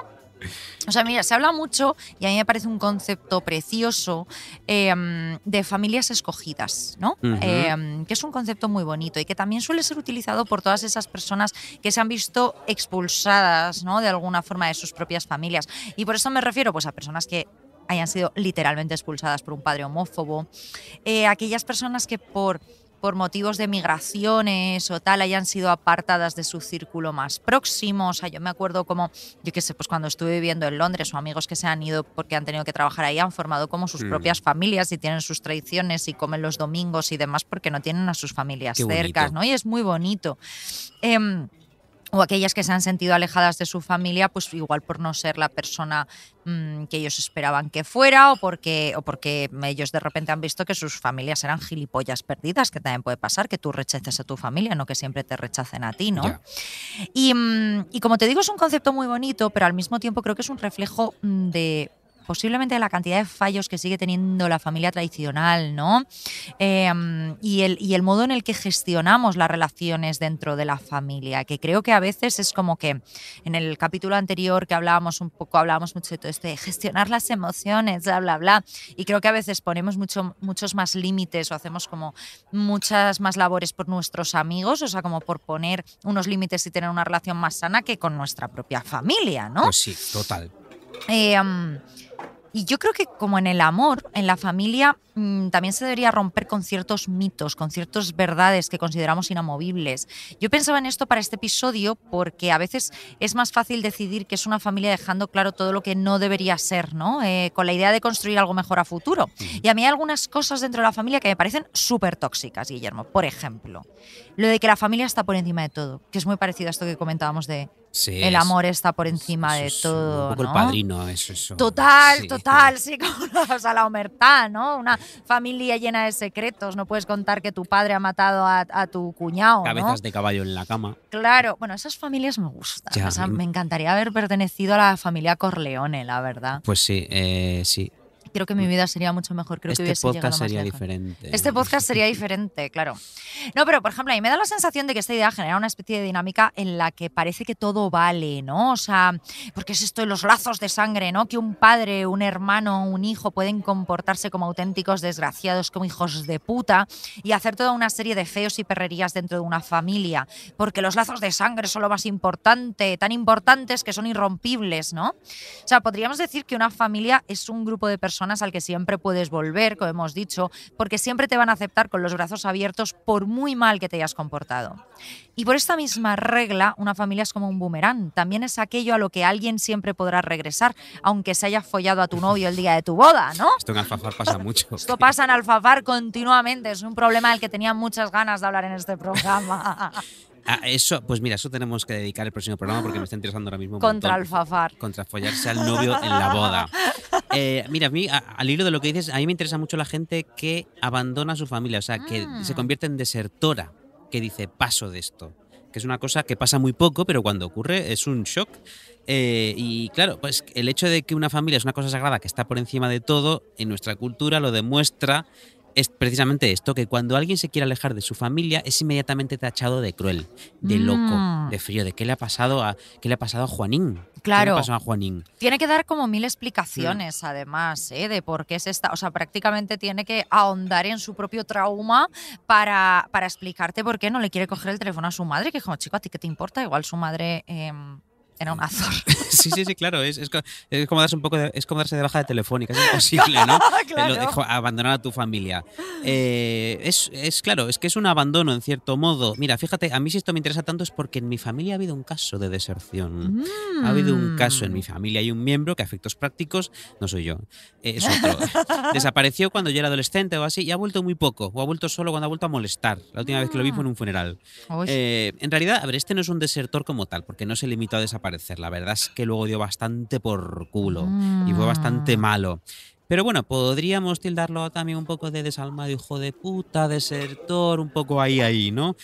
O sea, mira, se habla mucho, y a mí me parece un concepto precioso, em, de familias escogidas, ¿no? Em, que es un concepto muy bonito y que también suele ser utilizado por todas esas personas que se han visto expulsadas, ¿no? De alguna forma de sus propias familias. Y por eso me refiero pues, a personas que hayan sido literalmente expulsadas por un padre homófobo, eh, aquellas personas que por por motivos de migraciones o tal hayan sido apartadas de su círculo más próximo. O sea, yo me acuerdo como, yo qué sé, pues cuando estuve viviendo en Londres o amigos que se han ido porque han tenido que trabajar ahí han formado como sus mm. propias familias y tienen sus tradiciones y comen los domingos y demás porque no tienen a sus familias cercas, ¿no? Y es muy bonito. Em, o aquellas que se han sentido alejadas de su familia, pues igual por no ser la persona mm, que ellos esperaban que fuera o porque, o porque ellos de repente han visto que sus familias eran gilipollas perdidas, que también puede pasar que tú rechaces a tu familia, no que siempre te rechacen a ti, ¿no? Mm, y, como te digo, es un concepto muy bonito, pero al mismo tiempo creo que es un reflejo mm, de posiblemente la cantidad de fallos que sigue teniendo la familia tradicional, ¿no? Em, y, el, y el modo en el que gestionamos las relaciones dentro de la familia, que creo que a veces es como que en el capítulo anterior que hablábamos un poco, hablábamos mucho de todo esto de gestionar las emociones, bla, bla, bla, y creo que a veces ponemos muchos más límites o hacemos como muchas más labores por nuestros amigos, o sea, como por poner unos límites y tener una relación más sana que con nuestra propia familia, ¿no? Pues sí, total. Eh, y yo creo que como en el amor, en la familia, mm, también se debería romper con ciertos mitos, con ciertas verdades que consideramos inamovibles. Yo pensaba en esto para este episodio porque a veces es más fácil decidir que es una familia dejando claro todo lo que no debería ser, ¿no? Eh, con la idea de construir algo mejor a futuro. Mm. Y a mí hay algunas cosas dentro de la familia que me parecen súper tóxicas, Guillermo. Por ejemplo, lo de que la familia está por encima de todo, que es muy parecido a esto que comentábamos de el amor está por encima de todo. Un poco el padrino, es eso. Total, total, sí, como a la omertá, ¿no? Una familia llena de secretos. No puedes contar que tu padre ha matado a, tu cuñado. Cabezas de caballo en la cama. Claro, bueno, esas familias me gustan. me encantaría haber pertenecido a la familia Corleone, la verdad. Pues sí, eh, sí creo que mi vida sería mucho mejor. este que podcast sería diferente. Este podcast sería diferente, claro. No, pero por ejemplo, a mí me da la sensación de que esta idea genera una especie de dinámica en la que parece que todo vale, ¿no? O sea, porque es esto de los lazos de sangre, ¿no? Que un padre, un hermano, un hijo pueden comportarse como auténticos desgraciados, como hijos de puta y hacer toda una serie de feos y perrerías dentro de una familia, porque los lazos de sangre son lo más importante, tan importantes que son irrompibles, ¿no? O sea, podríamos decir que una familia es un grupo de personas al que siempre puedes volver, como hemos dicho, porque siempre te van a aceptar con los brazos abiertos por muy mal que te hayas comportado. Y por esta misma regla, una familia es como un boomerang, también es aquello a lo que alguien siempre podrá regresar, aunque se haya follado a tu novio el día de tu boda, ¿no? Esto en Alfafar pasa mucho. Esto pasa en Alfafar continuamente, es un problema del que tenía muchas ganas de hablar en este programa. Ah, eso, pues mira, eso tenemos que dedicar el próximo programa porque me está interesando ahora mismo. Un contra alfafar. Contra follarse al novio en la boda. Eh, mira, a mí, al hilo de lo que dices, a mí me interesa mucho la gente que abandona su familia, o sea, que ah. se convierte en desertora, que dice paso de esto que es una cosa que pasa muy poco, pero cuando ocurre es un shock. Eh, y claro, pues el hecho de que una familia es una cosa sagrada que está por encima de todo, en nuestra cultura lo demuestra es precisamente esto, que cuando alguien se quiere alejar de su familia es inmediatamente tachado de cruel, de loco, mm. de frío, de qué le ha pasado a, qué le ha pasado a Juanín. Claro. ¿Qué le a Juanín? Tiene que dar como mil mm. explicaciones, además, ¿eh? de por qué es esta. O sea, prácticamente tiene que ahondar en su propio trauma para, para explicarte por qué no le quiere coger el teléfono a su madre, que es como, chico, ¿a ti qué te importa? Igual su madre... Em, era un azor. Sí, sí, sí, claro. Es, como darse un poco de, es como darse de baja de telefónica, es imposible, ¿no? Eh, abandonar a tu familia. Eh, es, es, claro, es que es un abandono en cierto modo. Mira, fíjate, a mí si esto me interesa tanto es porque en mi familia ha habido un caso de deserción. Ha habido un caso en mi mm. familia. Hay un miembro que a efectos prácticos no soy yo. es otro. Desapareció cuando yo era adolescente o así y ha vuelto muy poco. O ha vuelto solo cuando ha vuelto a molestar. La última vez que lo vi fue en un funeral. Ah. Eh, en realidad, a ver, este no es un desertor como tal, porque no se limitó a desaparecer parecer. La verdad es que luego dio bastante por culo y fue bastante ah. malo. Pero bueno, podríamos tildarlo también un poco de desalmado, hijo de puta, desertor, un poco ahí, ahí, ¿no?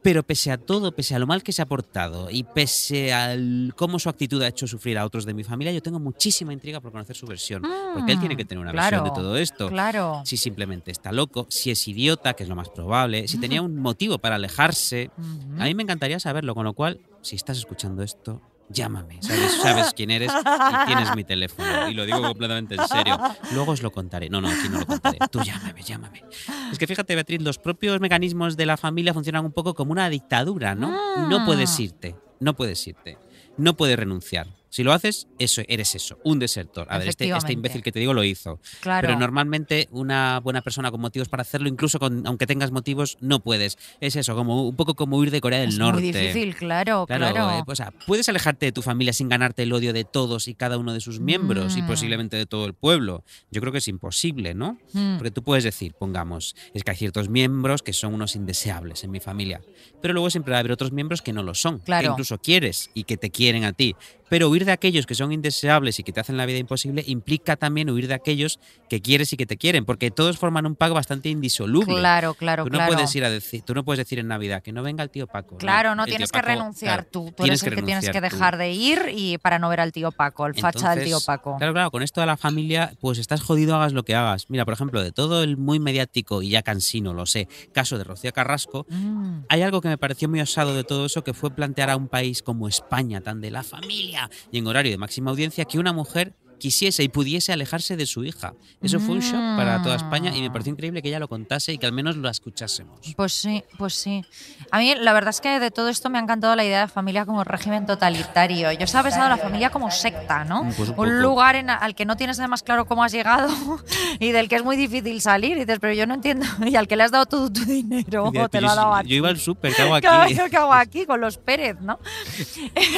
Pero pese a todo, pese a lo mal que se ha portado y pese a cómo su actitud ha hecho sufrir a otros de mi familia, yo tengo muchísima intriga por conocer su versión. porque él tiene mm, que tener una versión de todo esto. Claro. Si simplemente está loco, si es idiota, que es lo más probable, si tenía un motivo para alejarse. A mí me encantaría saberlo, con lo cual, si estás escuchando esto, llámame, ¿sabes? quién eres y tienes mi teléfono. Y lo digo completamente en serio. Luego os lo contaré. No, no, aquí no lo contaré. Tú llámame, llámame. Es que fíjate, Beatriz, los propios mecanismos de la familia funcionan un poco como una dictadura, ¿no? Ah. No puedes irte, no puedes irte, no puedes renunciar. Si lo haces, eso eres eso, un desertor. A ver, este, este imbécil que te digo lo hizo. Pero normalmente una buena persona con motivos para hacerlo, incluso aunque tengas motivos, no puedes. Es eso, como un poco como ir de Corea del Norte. es Muy difícil, claro, claro. Eh, pues, o puedes alejarte de tu familia sin ganarte el odio de todos y cada uno de sus miembros y mm. posiblemente de todo el pueblo. Yo creo que es imposible, ¿no? Mm. Porque tú puedes decir, pongamos, es que hay ciertos miembros que son unos indeseables en mi familia, pero luego siempre va a haber otros miembros que no lo son, que incluso quieres y que te quieren a ti pero huir de aquellos que son indeseables y que te hacen la vida imposible implica también huir de aquellos que quieres y que te quieren, porque todos forman un pago bastante indisoluble. Claro, claro, tú no claro. Puedes ir a decir, tú no puedes decir en Navidad que no venga el tío Paco. Claro, no, tienes que renunciar tú, tú eres el que, tienes que dejar de ir y para no ver al tío Paco, el facha del tío Paco. Claro, claro, con esto de la familia, pues estás jodido, hagas lo que hagas. Mira, por ejemplo, de todo el muy mediático y ya cansino, lo sé, caso de Rocío Carrasco, mm. hay algo que me pareció muy osado de todo eso, que fue plantear a un país como España, tan de la familia y en horario de máxima audiencia que una mujer quisiese y pudiese alejarse de su hija. Eso fue un shock para toda España y me mm. pareció increíble que ella lo contase y que al menos lo escuchásemos. Pues sí, pues sí. A mí la verdad es que de todo esto me ha encantado la idea de familia como régimen totalitario. Yo estaba pensando en la familia como secta, ¿no? Mm, pues un, lugar en, al que no tienes además claro cómo has llegado y del que es muy difícil salir. Y dices, pero yo no entiendo. Y al que le has dado todo tu dinero, te lo ha dado Yo iba al súper, ¿qué hago aquí? Claro, hago aquí con los Pérez, no?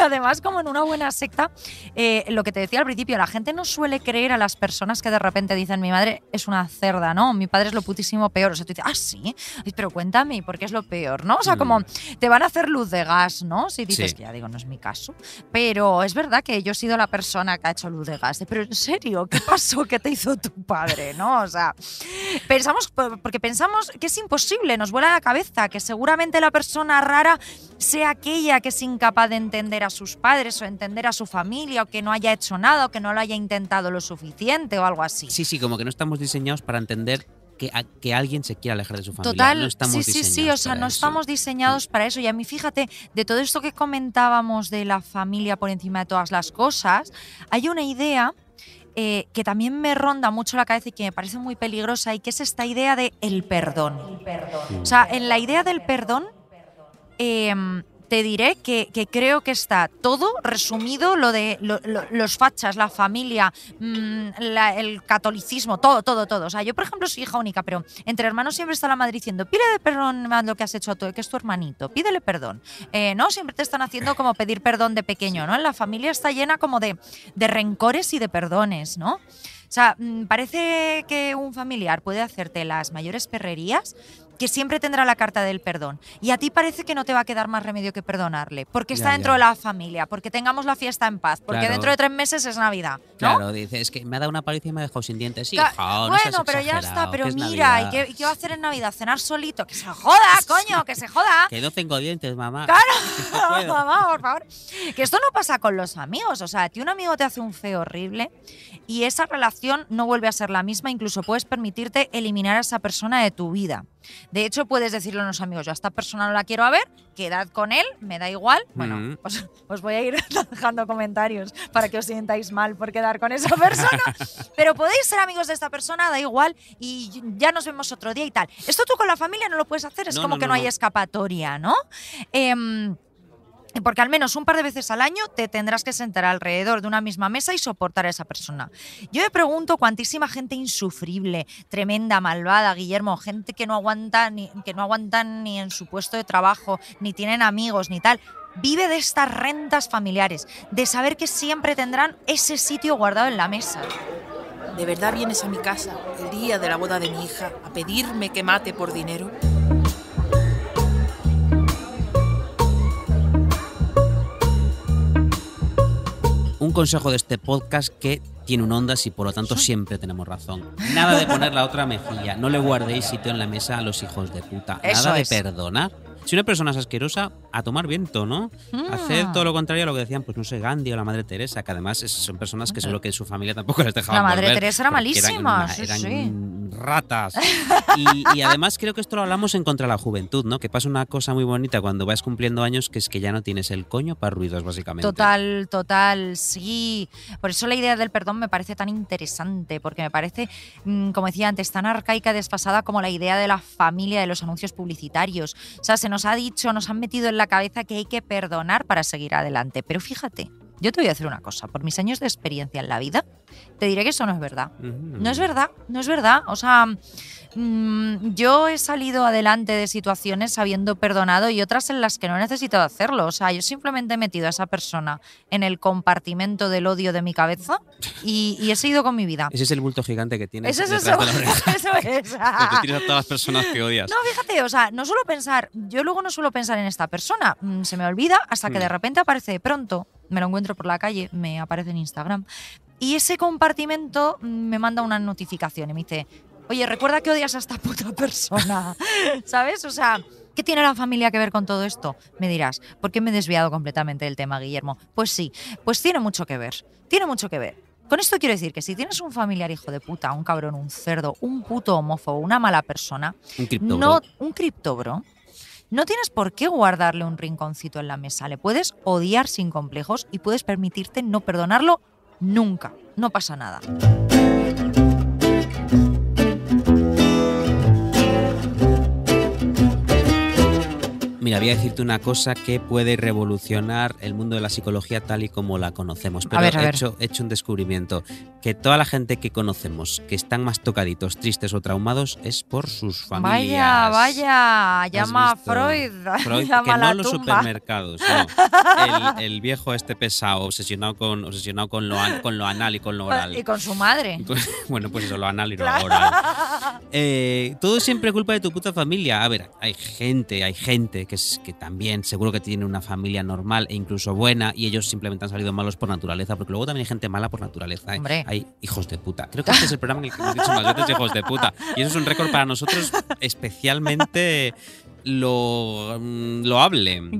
además, como en una buena secta, eh, lo que te decía al principio, la gente no suele creer a las personas que de repente dicen mi madre es una cerda, ¿no? Mi padre es lo putísimo peor. O sea, tú dices, ah, sí, pero cuéntame, ¿por qué es lo peor, no? O sea, mm. como te van a hacer luz de gas, ¿no? Si dices que ya digo, no es mi caso. Pero es verdad que yo he sido la persona que ha hecho luz de gas. Pero en serio, ¿qué pasó? que te hizo tu padre, no? O sea, pensamos, porque pensamos que es imposible, nos vuela la cabeza, que seguramente la persona rara sea aquella que es incapaz de entender a sus padres o entender a su familia o que no haya hecho nada o que no lo haya intentado lo suficiente o algo así. Sí, sí, como que no estamos diseñados para entender que, que, alguien se quiera alejar de su familia. Total, no estamos sí, sí, sí, o sea, no estamos diseñados para eso. Y a mí, fíjate, de todo esto que comentábamos de la familia por encima de todas las cosas, hay una idea eh, que también me ronda mucho la cabeza y que me parece muy peligrosa y que es esta idea de el perdón. El perdón. O sea, en la idea del perdón... Eh, te diré que, creo que está todo resumido, lo de los fachas, la familia, mm, el catolicismo, todo, todo, todo. O sea, yo, por ejemplo, soy hija única, pero entre hermanos siempre está la madre diciendo, pídele perdón lo que has hecho a tu, que es tu hermanito, pídele perdón. Eh, ¿No? Siempre te están haciendo como pedir perdón de pequeño, ¿no? la familia está llena como de, de rencores y de perdones, ¿no? O sea, mm, parece que un familiar puede hacerte las mayores perrerías que siempre tendrá la carta del perdón. Y a ti parece que no te va a quedar más remedio que perdonarle, porque está dentro de la familia, porque tengamos la fiesta en paz, porque dentro de tres meses es Navidad. Claro, dices que me ha dado una paliza y me ha sin dientes. Sí, bueno, pero ya está, pero mira, ¿y qué, va a hacer en Navidad? ¿Cenar solito? Que se joda, coño, que se joda. que no tengo dientes, mamá. Claro, mamá, por favor. Que esto no pasa con los amigos, o sea, ti un amigo te hace un feo horrible y esa relación no vuelve a ser la misma, incluso puedes permitirte eliminar a esa persona de tu vida. De hecho, puedes decirle a unos amigos, yo a esta persona no la quiero ver, quedad con él, me da igual. Bueno, mm. pues os, voy a ir dejando comentarios para que os sientáis mal por quedar con esa persona. Pero podéis ser amigos de esta persona, da igual, y ya nos vemos otro día y tal. Esto tú con la familia no lo puedes hacer, es como que no, hay escapatoria, ¿no? Em, porque al menos un par de veces al año te tendrás que sentar alrededor de una misma mesa y soportar a esa persona. Yo me pregunto cuántísima gente insufrible, tremenda, malvada, Guillermo, gente que no aguanta ni, que no aguantan ni en su puesto de trabajo, ni tienen amigos, ni tal. Vive de estas rentas familiares, de saber que siempre tendrán ese sitio guardado en la mesa. ¿De verdad vienes a mi casa el día de la boda de mi hija a pedirme que mate por dinero? un consejo de este podcast que tiene un ondas y por lo tanto siempre tenemos razón. Nada de poner la otra mejilla. No le guardéis sitio en la mesa a los hijos de puta. Nada de perdonar. Si una persona es asquerosa, a tomar viento, ¿no? Mm. Hacer todo lo contrario a lo que decían, pues no sé, Gandhi o la Madre Teresa, que además son personas que solo que en su familia tampoco les dejaban. La Madre Teresa era malísima. sí, sí ratas. Y, además creo que esto lo hablamos en contra de la juventud, ¿no? Que pasa una cosa muy bonita cuando vas cumpliendo años, que es que ya no tienes el coño para ruidos, básicamente. Total, total, sí. Por eso la idea del perdón me parece tan interesante, porque me parece, mm, como decía antes, tan arcaica, desfasada como la idea de la familia, de los anuncios publicitarios. O sea, se nos ha dicho, nos han metido en la cabeza que hay que perdonar para seguir adelante. Pero fíjate, yo te voy a hacer una cosa, por mis años de experiencia en la vida, te diré que eso no es verdad. No es verdad, no es verdad. O sea, mm, yo he salido adelante de situaciones habiendo perdonado y otras en las que no he necesitado hacerlo. O sea, yo simplemente he metido a esa persona en el compartimento del odio de mi cabeza y, he seguido con mi vida. Ese es el bulto gigante que tienes. Eso es De la eso es. que todas las personas que odias. No, fíjate, o sea, no suelo pensar, yo luego no suelo pensar en esta persona. Mm, se me olvida hasta que mm. de repente aparece de pronto me lo encuentro por la calle, me aparece en Instagram. Y ese compartimento me manda una notificación y me dice, oye, recuerda que odias a esta puta persona, ¿sabes? O sea, ¿qué tiene la familia que ver con todo esto? Me dirás, ¿por qué me he desviado completamente del tema, Guillermo? Pues sí, pues tiene mucho que ver, tiene mucho que ver. Con esto quiero decir que si tienes un familiar hijo de puta, un cabrón, un cerdo, un puto homófobo, una mala persona, un criptobro, no, un criptobro no tienes por qué guardarle un rinconcito en la mesa. Le puedes odiar sin complejos y puedes permitirte no perdonarlo nunca. No pasa nada. Mira, voy a decirte una cosa que puede revolucionar el mundo de la psicología tal y como la conocemos. Pero he, Hecho, hecho un descubrimiento. Que toda la gente que conocemos que están más tocaditos, tristes o traumados es por sus familias. Vaya, vaya. Llama a Freud. Freud Llama que no los supermercados. El, viejo este pesado, obsesionado con, obsesionado con lo, con lo anal y con lo oral. Y con su madre. Pues, bueno, pues eso, lo anal y lo oral. Eh, todo siempre culpa de tu puta familia. A ver, hay gente, hay gente que que, también seguro que tienen una familia normal e incluso buena y ellos simplemente han salido malos por naturaleza, porque luego también hay gente mala por naturaleza. ¿eh? Hay hijos de puta. Creo que este es el programa en que más veces hijos de puta. Y eso es un récord para nosotros especialmente lo, mm, lo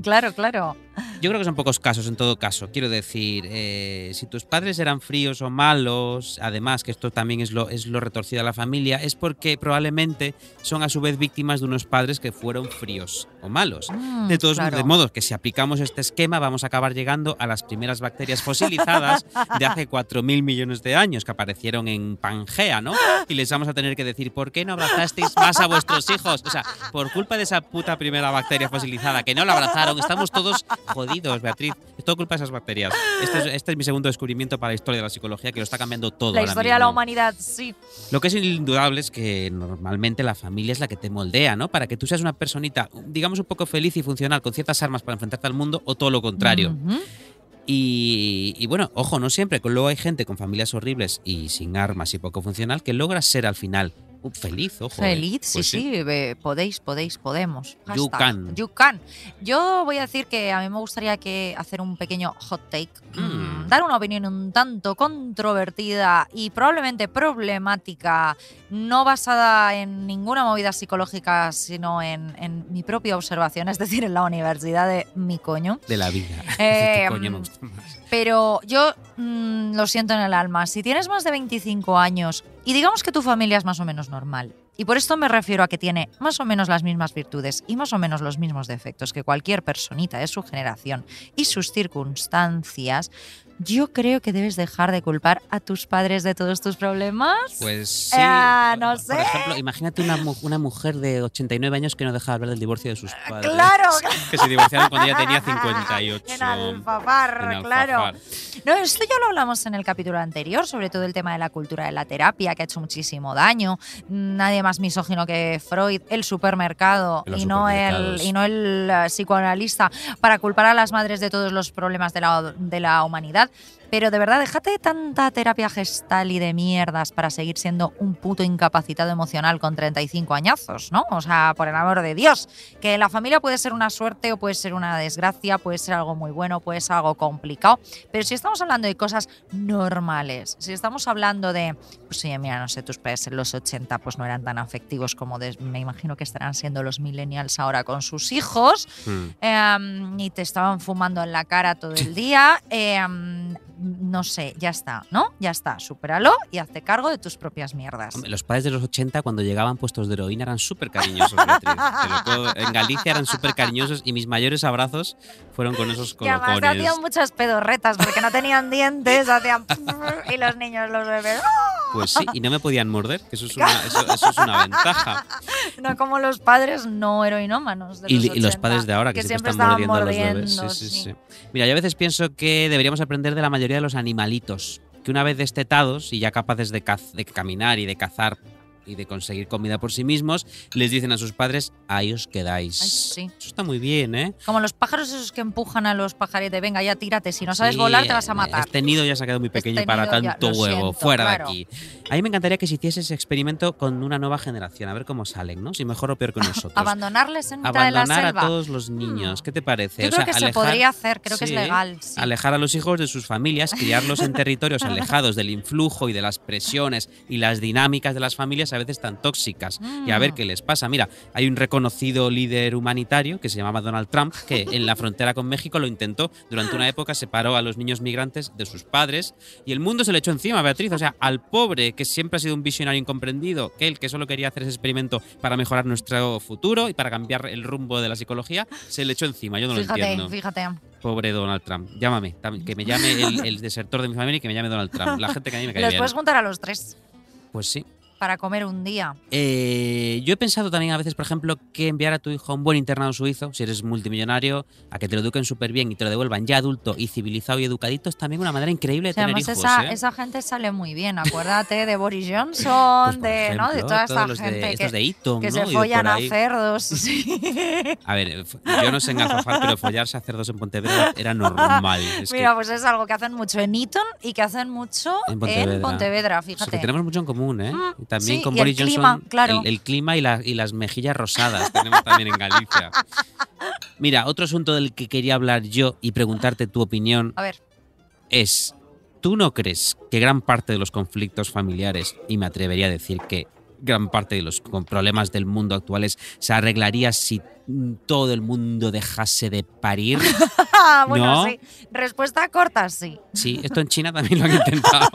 Claro, claro. Yo creo que son pocos casos en todo caso. Quiero decir, eh, si tus padres eran fríos o malos, además que esto también es lo, es lo retorcido a la familia, es porque probablemente son a su vez víctimas de unos padres que fueron fríos o malos. Mm, de todos modos, que si aplicamos este esquema vamos a acabar llegando a las primeras bacterias fosilizadas de hace 4.000 millones de años que aparecieron en Pangea, ¿no? Y les vamos a tener que decir, ¿por qué no abrazasteis más a vuestros hijos? O sea, por culpa de esa puta primera bacteria fosilizada, que no la abrazaron. Estamos todos jodidos, Beatriz. Es todo culpa de esas bacterias. Este es, este mi segundo descubrimiento para la historia de la psicología, que lo está cambiando todo. La historia de la humanidad, sí. Lo que es indudable es que normalmente la familia es la que te moldea, ¿no? Para que tú seas una personita, digamos, un poco feliz y funcional, con ciertas armas para enfrentarte al mundo, o todo lo contrario. Y, y, bueno, ojo, no siempre. Luego hay gente con familias horribles y sin armas y poco funcional que logra ser al final Uh, feliz, ojo. ¿eh? Feliz, sí, pues sí, podéis, podéis, podemos. you can. You can. Yo voy a decir que a mí me gustaría que hacer un pequeño hot take, mm, mm. dar una opinión un tanto controvertida y probablemente problemática, no basada en ninguna movida psicológica, sino en, mi propia observación, es decir, en la universidad de mi coño. De la vida. Eh, coño pero yo mm, lo siento en el alma. Si tienes más de 25 años y digamos que tu familia es más o menos normal, y por esto me refiero a que tiene más o menos las mismas virtudes y más o menos los mismos defectos que cualquier personita de su generación y sus circunstancias, yo creo que debes dejar de culpar a tus padres de todos tus problemas. Pues sí. no sé. Por ejemplo, imagínate una, mujer de 89 años que no deja de hablar del divorcio de sus ah, padres. Claro. que se divorciaron cuando ella tenía 58. En claro. No, esto ya lo hablamos en el capítulo anterior, sobre todo el tema de la cultura de la terapia, que ha hecho muchísimo daño. Nadie más misógino que Freud, el supermercado y no el, y no el eh, psicoanalista, para culpar a las madres de todos los problemas de la humanidad Yeah. Pero de verdad, déjate de tanta terapia gestal y de mierdas para seguir siendo un puto incapacitado emocional con 35 añazos, ¿no? O sea, por el amor de Dios, que la familia puede ser una suerte o puede ser una desgracia, puede ser algo muy bueno, puede ser algo complicado. Pero si estamos hablando de cosas normales, si estamos hablando de, pues oye, mira, no sé, tus padres en los 80 pues no eran tan afectivos como me imagino que estarán siendo los millennials ahora con sus hijos, hmm. em, y te estaban fumando en la cara todo el día. Em, no sé, ya está, ¿no? Ya está, supéralo y hazte cargo de tus propias mierdas. los padres de los 80 cuando llegaban puestos de heroína eran súper cariñosos. en Galicia eran súper cariñosos y mis mayores abrazos fueron con esos colocones. Y además hacían muchas pedorretas porque no tenían dientes, hacían... y los niños, los bebés... ¡ah! Pues sí, y no me podían morder, que eso es una, eso, es una ventaja. No como los padres no heroinómanos. De y, los padres de ahora que, que siempre, están mordiendo, a los bebés. Mira, yo a veces pienso que deberíamos aprender de la mayoría de los animalitos, que una vez destetados y ya capaces de, de caminar y de cazar y de conseguir comida por sí mismos, les dicen a sus padres, ahí os quedáis. Eso está muy bien, ¿eh? Como los pájaros esos que empujan a los pajaretes, venga, ya tírate, si no sabes volar te vas a matar. Este nido ya se ha quedado muy este pequeño para tanto huevo, fuera de aquí. A mí me encantaría que se hiciese ese experimento con una nueva generación, a ver cómo salen, ¿no? Si mejor o peor que nosotros. Abandonarles en mitad Abandonar a todos los niños, ¿qué te hmm. parece? Yo que se podría hacer, creo que es legal. Alejar a los hijos de sus familias, criarlos en territorios alejados del influjo y de las presiones y las dinámicas de las familias a veces tan tóxicas y a ver mm. qué les pasa. Mira, hay un reconocido líder humanitario que se llamaba Donald Trump, que en la frontera con México lo intentó. Durante una época separó a los niños migrantes de sus padres y el mundo se le echó encima, Beatriz. O sea, al pobre que siempre ha sido un visionario incomprendido, que él que solo quería hacer ese experimento para mejorar nuestro futuro y para cambiar el rumbo de la psicología, se le echó encima. Yo no lo entiendo. Fíjate, Pobre Donald Trump. Llámame. Que me llame el, desertor de mi familia y que me llame Donald Trump. La gente que a mí me cae Los puedes juntar a los tres. Pues sí para comer un día. Eh, yo he pensado también a veces, por ejemplo, que enviar a tu hijo a un buen internado suizo, si eres multimillonario, a que te lo eduquen súper bien y te lo devuelvan ya adulto y civilizado y educadito, es también una manera increíble de tener hijos. Esa, ¿eh? esa gente sale muy bien, acuérdate de Boris Johnson, pues, de, toda esta gente que, se follan a cerdos. A ver, yo no sé en pero follarse a cerdos en Pontevedra era normal. Es Mira, pues es algo que hacen mucho en Eton y que hacen mucho en Pontevedra. fíjate. tenemos mucho en común, ¿eh? Mm también sí, con Boris el Johnson. Clima, claro. el, clima y, y las mejillas rosadas tenemos también en Galicia. Mira, otro asunto del que quería hablar yo y preguntarte tu opinión. A ver. Es, ¿tú no crees que gran parte de los conflictos familiares, y me atrevería a decir que gran parte de los problemas del mundo actuales se arreglaría si todo el mundo dejase de parir. bueno, sí. Respuesta corta, sí. Sí, esto en China también lo han intentado.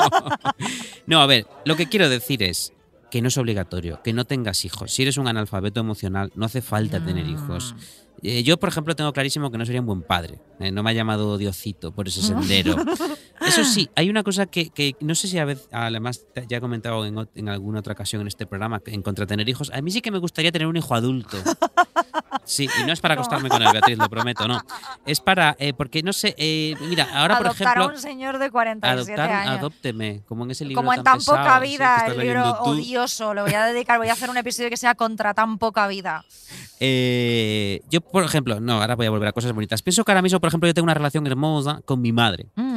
no, a ver, lo que quiero decir es, que no es obligatorio, que no tengas hijos. Si eres un analfabeto emocional, no hace falta tener ah. hijos. Eh, yo, por ejemplo, tengo clarísimo que no sería un buen padre. Eh, no me ha llamado Diosito por ese sendero. Eso sí, hay una cosa que, no sé si a veces, además ya he comentado en, en, alguna otra ocasión en este programa, en contra tener hijos, a mí sí que me gustaría tener un hijo adulto. Sí, y no es para acostarme con el Beatriz, lo prometo, no. Es para, eh, porque no sé, eh, mira, ahora por ejemplo. a un señor de 47 años. Adópteme, como en ese libro. Como en tan, poca vida, el libro odioso, lo voy a dedicar, voy a hacer un episodio que sea contra tan poca vida. Eh, yo, por ejemplo, no, ahora voy a volver a cosas bonitas. Pienso que ahora mismo, por ejemplo, yo tengo una relación hermosa con mi madre. Mm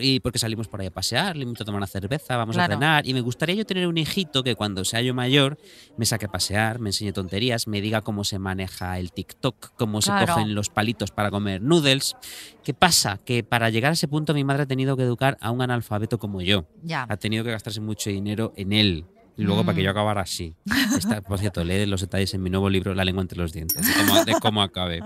y porque salimos por ahí a pasear, le invito a tomar una cerveza, vamos a cenar. Y me gustaría yo tener un hijito que cuando sea yo mayor me saque a pasear, me enseñe tonterías, me diga cómo se maneja el TikTok, cómo se cogen los palitos para comer noodles. ¿Qué pasa? Que para llegar a ese punto mi madre ha tenido que educar a un analfabeto como yo. Ha tenido que gastarse mucho dinero en él y luego para que mm. yo acabara así. Está, por cierto, lee los detalles en mi nuevo libro La lengua entre los dientes, de cómo, cómo acabe.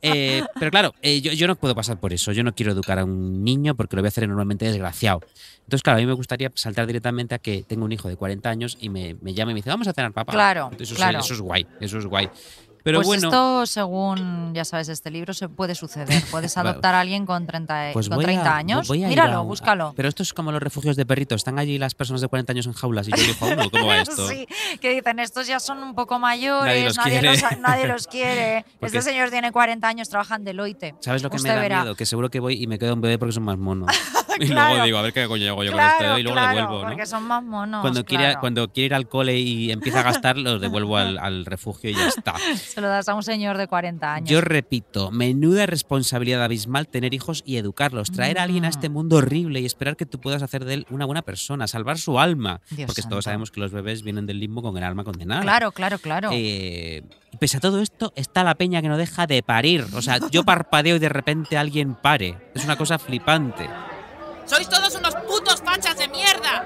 Eh, pero claro, eh, yo, yo, no puedo pasar por eso. Yo no quiero educar a un niño porque lo voy a hacer enormemente desgraciado. Entonces, claro, a mí me gustaría saltar directamente a que tengo un hijo de 40 años y me, me llame y me dice, vamos a cenar, papá. Claro, eso, eso es guay, eso es guay pues esto, según ya sabes, este libro se puede suceder. Puedes adoptar a alguien con 30, e-, pues con 30 años. Míralo, búscalo. Pero esto es como los refugios de perritos. Están allí las personas de 40 años en jaulas y yo digo, ¿cómo va esto? sí, que dicen, estos ya son un poco mayores, nadie los quiere. este señor tiene 40 años, trabaja en Deloitte. ¿Sabes lo que me da miedo? Que seguro que voy y me quedo un bebé porque son más monos. y luego digo, a ver qué coño llego yo con este y luego claro, devuelvo. Porque son más monos. Cuando quiere, cuando quiere ir al cole y empieza a gastar, Lo devuelvo al, refugio y ya está. Se lo das a un señor de 40 años. Yo repito, menuda responsabilidad abismal tener hijos y educarlos, traer a alguien a este mm. mundo horrible y esperar que tú puedas hacer de él una buena persona, salvar su alma. porque todos sabemos que los bebés vienen del limbo con el alma condenada. Claro, claro, claro. Eh, y pese a todo esto, está la peña que no deja de parir. O sea, yo parpadeo y de repente alguien pare. Es una cosa flipante. ¡Sois todos unos putos fachas de mierda!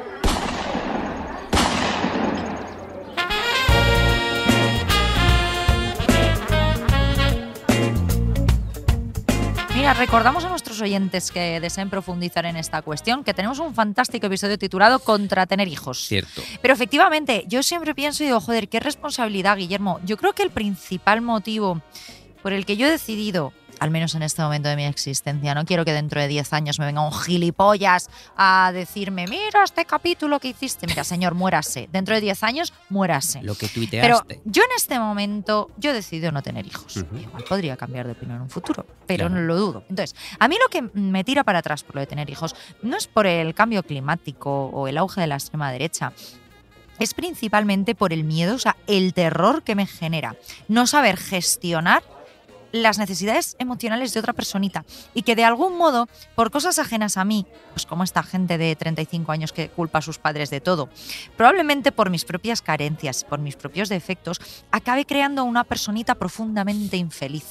Mira, recordamos a nuestros oyentes que deseen profundizar en esta cuestión que tenemos un fantástico episodio titulado Contra tener hijos. Cierto. Pero efectivamente, yo siempre pienso y digo, joder, qué responsabilidad, Guillermo. Yo creo que el principal motivo por el que yo he decidido al menos en este momento de mi existencia. No quiero que dentro de 10 años me venga un gilipollas a decirme, mira este capítulo que hiciste. Mira, señor, muérase. Dentro de 10 años, muérase. Lo que tuiteaste. Pero yo en este momento, yo he decidido no tener hijos. Igual podría cambiar de opinión en un futuro, pero no lo dudo. Entonces, a mí lo que me tira para atrás por lo de tener hijos no es por el cambio climático o el auge de la extrema derecha es principalmente por el miedo, o sea, el terror que me genera no saber gestionar las necesidades emocionales de otra personita y que de algún modo, por cosas ajenas a mí, pues como esta gente de 35 años que culpa a sus padres de todo, probablemente por mis propias carencias, por mis propios defectos, acabe creando una personita profundamente infeliz.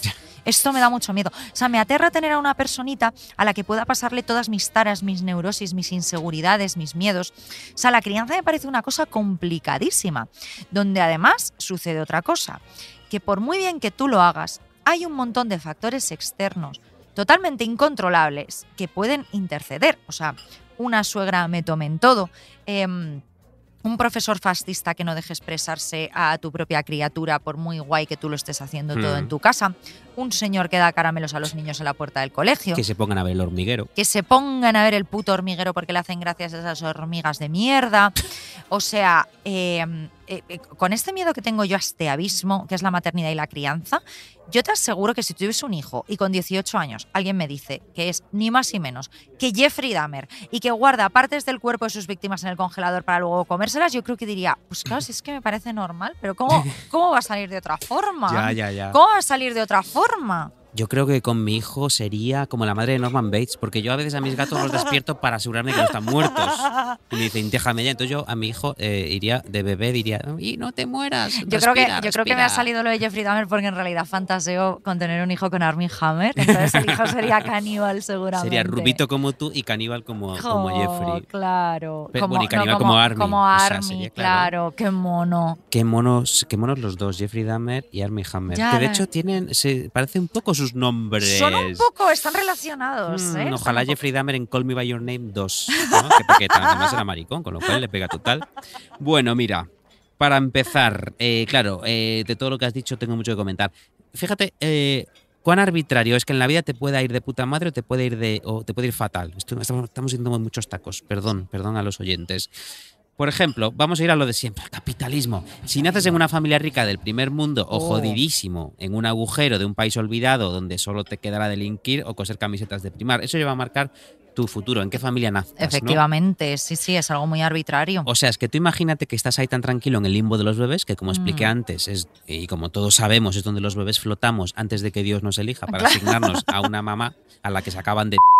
Esto me da mucho miedo. O sea, me aterra tener a una personita a la que pueda pasarle todas mis taras, mis neurosis, mis inseguridades, mis miedos. O sea, la crianza me parece una cosa complicadísima, donde además sucede otra cosa, que por muy bien que tú lo hagas, hay un montón de factores externos totalmente incontrolables que pueden interceder. O sea, una suegra me tome en todo. Em, un profesor fascista que no deje expresarse a tu propia criatura por muy guay que tú lo estés haciendo todo en mm. tu casa, un señor que da caramelos a los niños en la puerta del colegio. Que se pongan a ver el hormiguero. Que se pongan a ver el puto hormiguero porque le hacen gracias a esas hormigas de mierda. O sea, em, eh, eh, con este miedo que tengo yo a este abismo, que es la maternidad y la crianza, yo te aseguro que si tuviese un hijo y con 18 años alguien me dice que es ni más ni menos que Jeffrey Dahmer y que guarda partes del cuerpo de sus víctimas en el congelador para luego comérselas, yo creo que diría, pues claro, si es que me parece normal, pero ¿cómo, cómo va a salir de otra forma? ¿Cómo va a salir de otra forma? Yo creo que con mi hijo sería como la madre de Norman Bates, porque yo a veces a mis gatos los despierto para asegurarme que no están muertos. Y me dicen, déjame ya. Entonces yo a mi hijo eh, iría de bebé, diría, y no te mueras. Yo, creo, que, yo creo que me ha salido lo de Jeffrey Dahmer porque en realidad fantaseo con tener un hijo con Armin Hammer. Entonces el hijo sería caníbal seguramente. Sería rubito como tú y caníbal como, como Jeffrey. Claro. como, y caníbal como, Armin. Como Armin, claro. Qué mono. Qué monos, qué monos los dos, Jeffrey Dahmer y Armin Hammer. que de hecho tienen, se parece un poco sus nombres. Son un poco, están relacionados. Mm, ¿eh? Ojalá Jeffrey Dahmer en Call Me By Your Name 2. ¿no? además era maricón, con lo cual le pega total. Bueno, mira, para empezar, eh, claro, eh, de todo lo que has dicho tengo mucho que comentar. Fíjate, cuán arbitrario es que en la vida te pueda ir de puta madre o te puede ir de te puede ir fatal. Estamos, estamos yendo muchos tacos, perdón, perdón a los oyentes. Por ejemplo, vamos a ir a lo de siempre, capitalismo. Si naces en una familia rica del primer mundo o oh. jodidísimo en un agujero de un país olvidado donde solo te quedará delinquir o coser camisetas de primar, eso lleva a marcar tu futuro, en qué familia naces. Efectivamente, sí, sí, es algo muy arbitrario. O sea, es que tú imagínate que estás ahí tan tranquilo en el limbo de los bebés, que como expliqué mm. antes, es, y como todos sabemos, es donde los bebés flotamos antes de que Dios nos elija para asignarnos a una mamá a la que se acaban de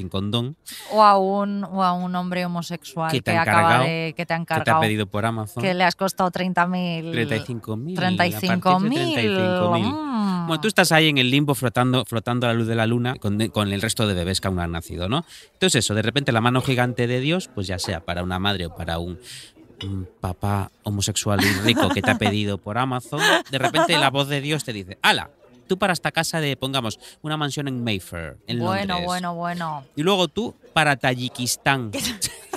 sin condón. O a un, o a un hombre homosexual que te, ha acaba que te Que te ha pedido por Amazon. Que le has costado 30.000. 35.000. 35.000. 35 Bueno, tú estás ahí en el limbo flotando, flotando a la luz de la luna con, con, el resto de bebés que aún han nacido, ¿no? Entonces eso, de repente la mano gigante de Dios, pues ya sea para una madre o para un un papá homosexual y rico que te ha pedido por Amazon, de repente la voz de Dios te dice, ¡Hala! tú para esta casa de, pongamos, una mansión en Mayfair, en Londres. Bueno, bueno, bueno. Y luego tú para Tayikistán.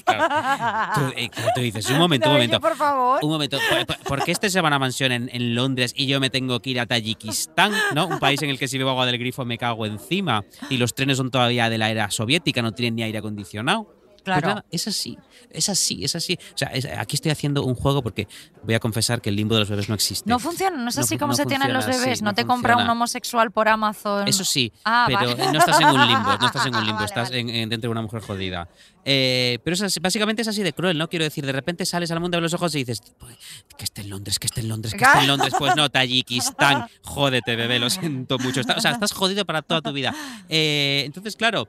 Eh, claro. Tú, dices, un momento, un momento. Por favor. Un momento. ¿Por, qué este se va a una mansión en, Londres y yo me tengo que ir a Tayikistán, ¿no? Un país en el que si bebo agua del grifo me cago encima y los trenes son todavía de la era soviética, no tienen ni aire acondicionado. Pues claro. es así, es así, es así. O sea, aquí estoy haciendo un juego porque voy a confesar que el limbo de los bebés no existe. No funciona, no es así como se tienen los bebés. no, te compra un homosexual por Amazon. Eso sí, ah, pero no estás en un limbo, no estás en un limbo, estás dentro de una mujer jodida. Eh, pero básicamente es así de cruel, ¿no? Quiero decir, de repente sales al mundo de los ojos y dices, pues, que esté en Londres, que esté en Londres, que esté en Londres. Pues no, Tayikistán, jódete, bebé, lo siento mucho. o sea, estás jodido para toda tu vida. Eh, entonces, claro.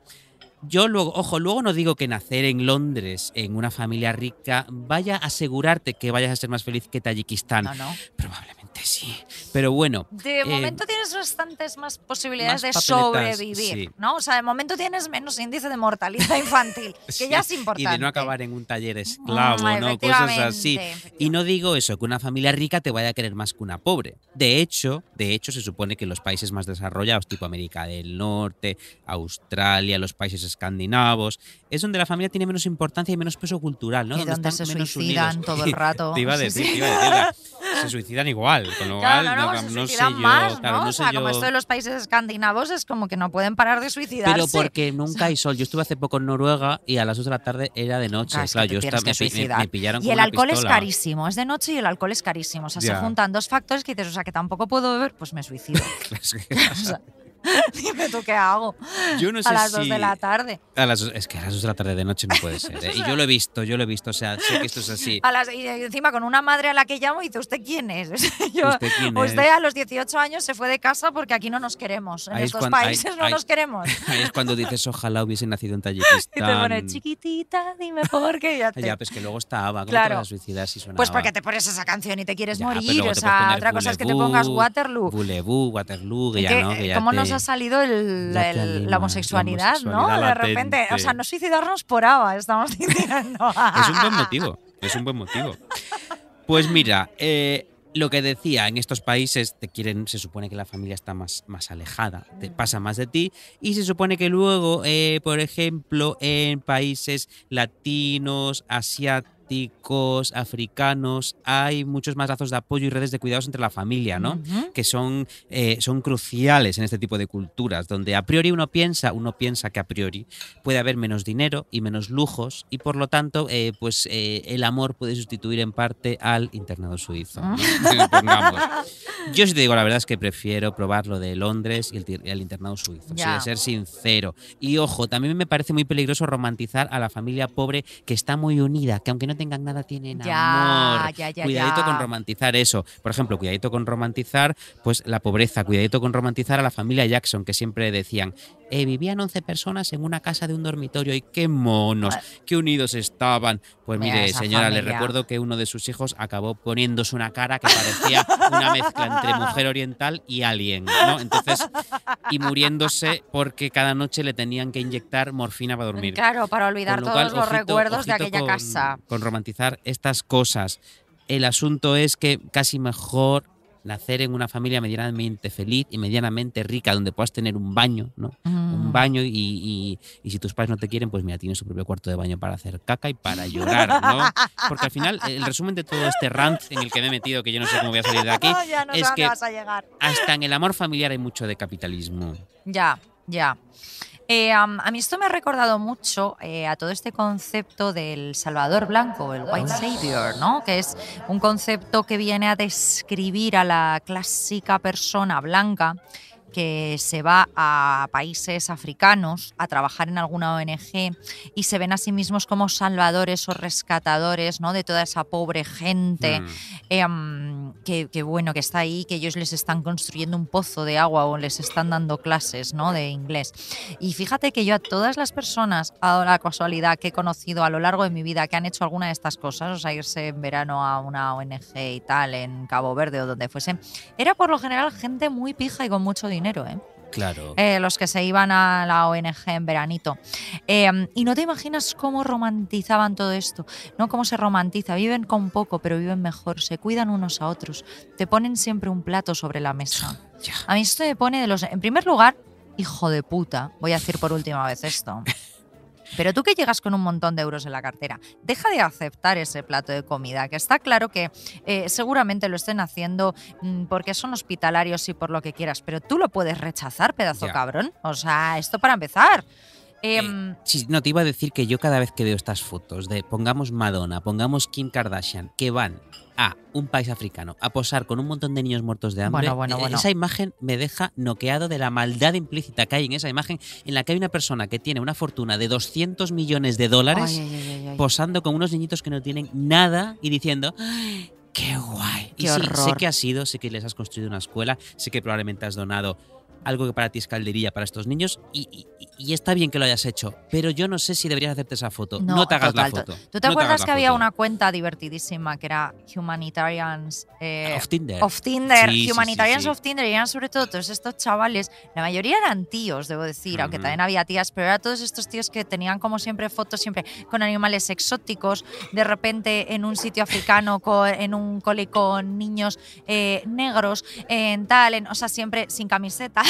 Yo luego, ojo, luego no digo que nacer en Londres, en una familia rica, vaya a asegurarte que vayas a ser más feliz que Tayikistán. no. Probablemente sí. Pero bueno. De eh, momento tienes bastantes más posibilidades de sobrevivir, ¿no? O sea, de momento tienes menos índice de mortalidad infantil, que ya es importante. Y de no acabar en un taller esclavo, ¿no? Cosas así. Y no digo eso, que una familia rica te vaya a querer más que una pobre. De hecho, de hecho, se supone que los países más desarrollados, tipo América del Norte, Australia, los países escandinavos, es donde la familia tiene menos importancia y menos peso cultural, ¿no? Y donde, se suicidan todo el rato. iba a decir, iba a decir se suicidan igual. Con lo cual, no, se sé yo. ¿no? O sea, como esto de los países escandinavos es como que no pueden parar de suicidarse. Pero porque nunca hay sol. Yo estuve hace poco en Noruega y a las 2 de la tarde era de noche. Claro, yo estaba, me, Y el alcohol es carísimo. Es de noche y el alcohol es carísimo. O sea, se juntan dos factores que dices, o sea, que tampoco puedo beber, pues me suicido. o Dime tú qué hago. Yo no sé a las 2 de la tarde. A las, es que a las 2 de la tarde de noche no puede ser. ¿eh? Y yo lo he visto, yo lo he visto. O sea, sé que esto es así. A las, y encima con una madre a la que llamo y dice, ¿usted quién es? Yo, ¿Usted, a los 18 años se fue de casa porque aquí no nos queremos. En estos países no nos queremos. Ahí es cuando dices, ojalá hubiese nacido en Tayikistán. Y te pone chiquitita, dime por qué. Ya, te... ya pues que luego estaba Ava. ¿Cómo claro. te suena Pues porque te pones esa canción y te quieres morir. O sea, otra cosa es que te pongas Waterloo. Bulebú, Waterloo, que ya no, que eh, ya ¿Cómo te ha salido la, homosexualidad, ¿no? De repente, o sea, no suicidarnos por agua, estamos diciendo. es un buen motivo, es un buen motivo. Pues mira, eh, lo que decía, en estos países te quieren, se supone que la familia está más, más alejada, te mm. pasa más de ti, y se supone que luego, eh, por ejemplo, en países latinos, asiáticos, africanos, hay muchos más lazos de apoyo y redes de cuidados entre la familia, ¿no? Que son, eh, son cruciales en este tipo de culturas, donde a priori uno piensa, uno piensa que a priori puede haber menos dinero y menos lujos y por lo tanto, eh, pues eh, el amor puede sustituir en parte al internado suizo. Yo sí te digo la verdad es que prefiero probar lo de Londres y el, internado suizo, ser sincero. Y ojo, también me parece muy peligroso romantizar a la familia pobre que está muy unida, que aunque no nada tienen ya, amor. cuidadito con romantizar eso. Por ejemplo, cuidadito con romantizar pues la pobreza, cuidadito con romantizar a la familia Jackson, que siempre decían, eh, vivían 11 personas en una casa de un dormitorio y qué monos, ah. qué unidos estaban. Pues mire, señora, le recuerdo que uno de sus hijos acabó poniéndose una cara que parecía una mezcla entre mujer oriental y alien, Entonces, y muriéndose porque cada noche le tenían que inyectar morfina para dormir. Claro, para olvidar todos los recuerdos de aquella casa romantizar estas cosas. El asunto es que casi mejor nacer en una familia medianamente feliz y medianamente rica, donde puedas tener un baño, ¿no? Un mm. baño y, y, y, si tus padres no te quieren, pues mira, tienes su propio cuarto de baño para hacer caca y para llorar, ¿no? Porque al final, el resumen de todo este rant en el que me he metido, que yo no sé cómo voy a salir de aquí, es que hasta en el amor familiar hay mucho de capitalismo. Ya, ya. Eh, a mí esto me ha recordado mucho eh, a todo este concepto del Salvador Blanco, el White Savior, ¿no? Que es un concepto que viene a describir a la clásica persona blanca que se va a países africanos a trabajar en alguna ONG y se ven a sí mismos como salvadores o rescatadores ¿no? de toda esa pobre gente mm. em, que, bueno, que está ahí, que ellos les están construyendo un pozo de agua o les están dando clases ¿no? de inglés. Y fíjate que yo a todas las personas, a la casualidad que he conocido a lo largo de mi vida, que han hecho alguna de estas cosas, o sea, irse en verano a una ONG y tal, en Cabo Verde o donde fuese, era por lo general gente muy pija y con mucho dinero. ¿eh? Claro. Eh, los que se iban a la ONG en veranito. Em, y no te imaginas cómo romantizaban todo esto, ¿no? Cómo se romantiza. Viven con poco, pero viven mejor. Se cuidan unos a otros. Te ponen siempre un plato sobre la mesa. A mí esto me pone de los. En primer lugar, hijo de puta. Voy a decir por última vez esto. Pero tú que llegas con un montón de euros en la cartera, deja de aceptar ese plato de comida, que está claro que eh, seguramente lo estén haciendo mm, porque son hospitalarios y por lo que quieras, pero tú lo puedes rechazar, pedazo cabrón. O sea, esto para empezar. Eh, eh, mm. no, te iba a decir que yo cada vez que veo estas fotos de pongamos Madonna, pongamos Kim Kardashian, que van a un país africano a posar con un montón de niños muertos de hambre, e-, esa imagen me deja noqueado de la maldad implícita que hay en esa imagen en la que hay una persona que tiene una fortuna de 200 millones de dólares posando con unos niñitos que no tienen nada y diciendo... ¡Qué guay! Qué y sé que has sido, sé que les has construido una escuela, sé que probablemente has donado algo que para ti es calderilla para estos niños y, y está bien que lo hayas hecho, pero yo no sé si deberías hacerte esa foto. No, te hagas la foto. ¿Tú te acuerdas que había una cuenta divertidísima que era Humanitarians eh, of Tinder? Of Tinder, Humanitarians of Tinder, y eran sobre todo todos estos chavales, la mayoría eran tíos, debo decir, aunque también había tías, pero eran todos estos tíos que tenían como siempre fotos siempre con animales exóticos, de repente en un sitio africano, en un cole con niños eh, negros, en tal, o sea, siempre sin camiseta.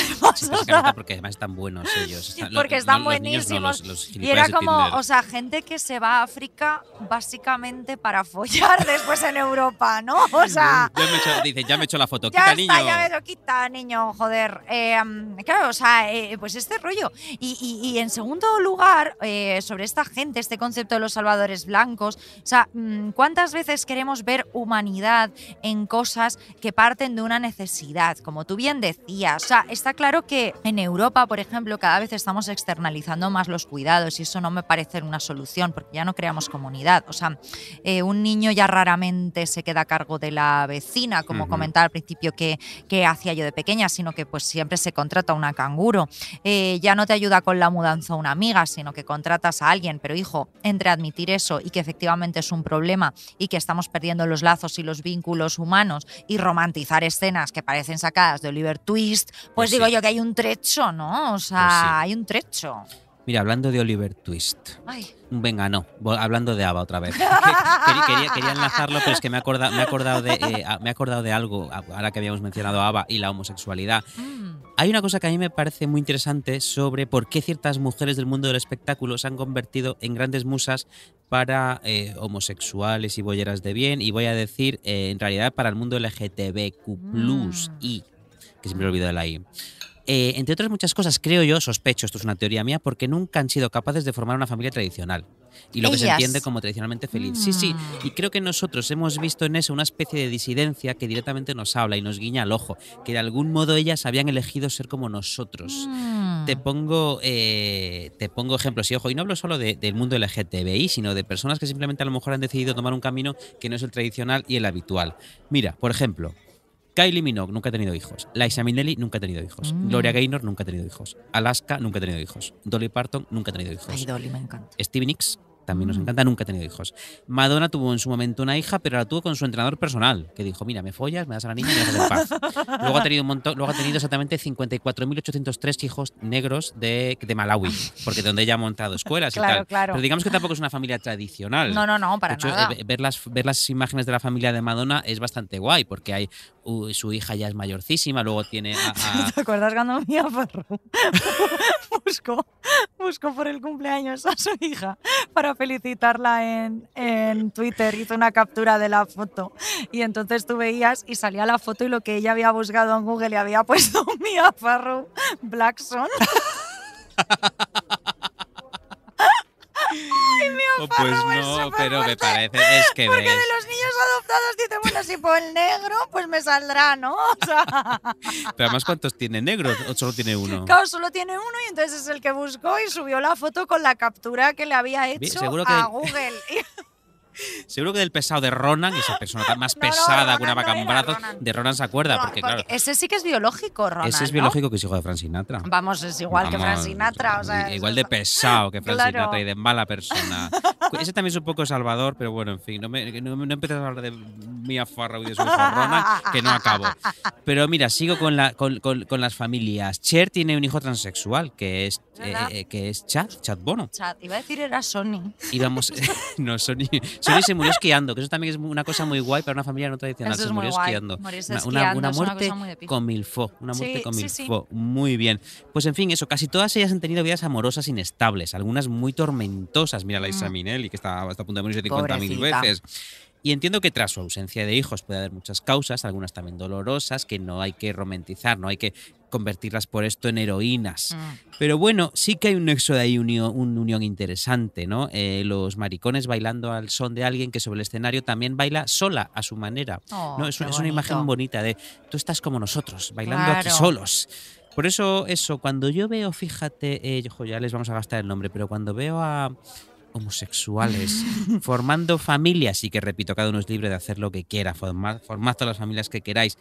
porque además están buenos ellos, porque están buenísimos. y era como, o sea, gente que se va a África básicamente para follar después en Europa, ¿no? O sea. Ya me he hecho la foto, quita niño. Ya me lo quita, niño, joder. Eh, mm, claro, o sea, eh, pues este rollo. Y, en segundo lugar, eh, sobre esta gente, este concepto de los salvadores blancos, o sea, mm, ¿cuántas veces queremos ver humanidad en cosas que parten de una necesidad? Como tú bien decías, o sea, está claro que en Europa, por ejemplo, cada vez estamos externalizando más los cuidados y eso no me parece una solución porque ya no creamos comunidad. O sea, eh, un niño ya raramente se queda a cargo de la vecina, como comentaba al principio que, hacía yo de pequeña, sino que pues siempre se contrata a una canguro. Eh, ya no te ayuda con la mudanza una amiga, sino que contratas a alguien. Pero hijo, entre admitir eso y que efectivamente es un problema y que estamos perdiendo los lazos y los vínculos humanos y romantizar escenas que parecen sacadas de Oliver Twist, pues, pues digo yo que hay un trecho, ¿no? O pues sea, hay un trecho hecho. Mira, hablando de Oliver Twist. Venga, no, hablando de Ava otra vez. quería, enlazarlo, pero es que me he acordado, me acordado, de, eh, me acordado de algo, ahora que habíamos mencionado a Ava y la homosexualidad. Mm. Hay una cosa que a mí me parece muy interesante sobre por qué ciertas mujeres del mundo del espectáculo se han convertido en grandes musas para eh, homosexuales y bolleras de bien, y voy a decir, eh, en realidad, para el mundo LGTBQ y mm. que siempre olvido de la I. Eh, entre otras muchas cosas, creo yo, sospecho, esto es una teoría mía, porque nunca han sido capaces de formar una familia tradicional. Y lo que se entiende como tradicionalmente feliz. Sí, sí. Mm. Y creo que nosotros hemos visto en eso una especie de disidencia que directamente nos habla y nos guiña al ojo. Que de algún modo ellas habían elegido ser como nosotros. Mm. Te pongo eh, te pongo ejemplos. Y ojo, y no hablo solo del mundo LGTBI, sino de personas que simplemente a lo mejor han decidido tomar un camino que no es el tradicional y el habitual. Mira, por ejemplo, Kylie Minogue nunca ha tenido hijos. Liza Minnelli nunca ha tenido hijos. Mm. Gloria Gaynor nunca ha tenido hijos. Alaska nunca ha tenido hijos. Dolly Parton nunca ha tenido hijos. Ay, Dolly, me encanta. Nicks también nos mm. encanta, nunca ha tenido hijos. Madonna tuvo en su momento una hija, pero la tuvo con su entrenador personal, que dijo, mira, me follas, me das a la niña y me das en luego, ha tenido un montón, luego ha tenido exactamente 54.803 hijos negros de, Malawi, porque donde ella ha montado escuelas claro, y tal. Claro. Pero digamos que tampoco es una familia tradicional. No, no, no, para de nada. Eh, ver las, ver las imágenes de la familia de Madonna es bastante guay, porque hay su hija ya es mayorcísima, luego tiene ¿Te acuerdas cuando Mía busco por el cumpleaños a su hija para felicitarla en, Twitter, hizo una captura de la foto. Y entonces tú veías y salía la foto y lo que ella había buscado en Google y había puesto mi Farrow Blackson. ¡Ay, Pues no, pero me parece es que Porque de los niños adoptados dicen, bueno, si por el negro, pues me saldrá, ¿no? O sea... pero además, ¿cuántos tiene ¿Negro ¿O solo tiene uno? Claro, solo tiene uno y entonces es el que buscó y subió la foto con la captura que le había hecho a Google. Seguro que del pesado de Ronan, esa persona más pesada que una vaca en brazos, de Ronan se acuerda. porque, claro, ese sí que es biológico, Ronan. Ese es biológico que es hijo de Frank Vamos, es igual que Frank igual de pesado que Frank y de mala persona. ese también es un poco salvador, pero bueno, en fin, no, me, no, a hablar de afarra y de su farrona que no acabo. Pero mira, sigo con, la, con, con, las familias. Cher tiene un hijo transexual que es, eh, eh, que es Chad, Chad Bono. Chad, iba a decir era Sony. Íbamos, no, Sony, Sony se murió esquiando, que eso también es una cosa muy guay para una familia no tradicional. Eso se murió esquiando. Una, muerte con milfo. Una muerte con milfo. Muy bien. Pues en fin, eso, casi todas ellas han tenido vidas amorosas inestables, algunas muy tormentosas. Mira la y mm. que está, hasta a punto de morirse 50.000 veces. Y entiendo que tras su ausencia de hijos puede haber muchas causas, algunas también dolorosas, que no hay que romantizar, no hay que convertirlas por esto en heroínas. Mm. Pero bueno, sí que hay un nexo de ahí, una unión interesante, ¿no? Eh, los maricones bailando al son de alguien que sobre el escenario también baila sola a su manera. ¿no? Oh, es, una imagen bonita de tú estás como nosotros, bailando aquí solos. Por eso, eso, cuando yo veo, fíjate, eh, ya les vamos a gastar el nombre, pero cuando veo a homosexuales, formando familias, y que repito, cada uno es libre de hacer lo que quiera, formad, todas las familias que queráis.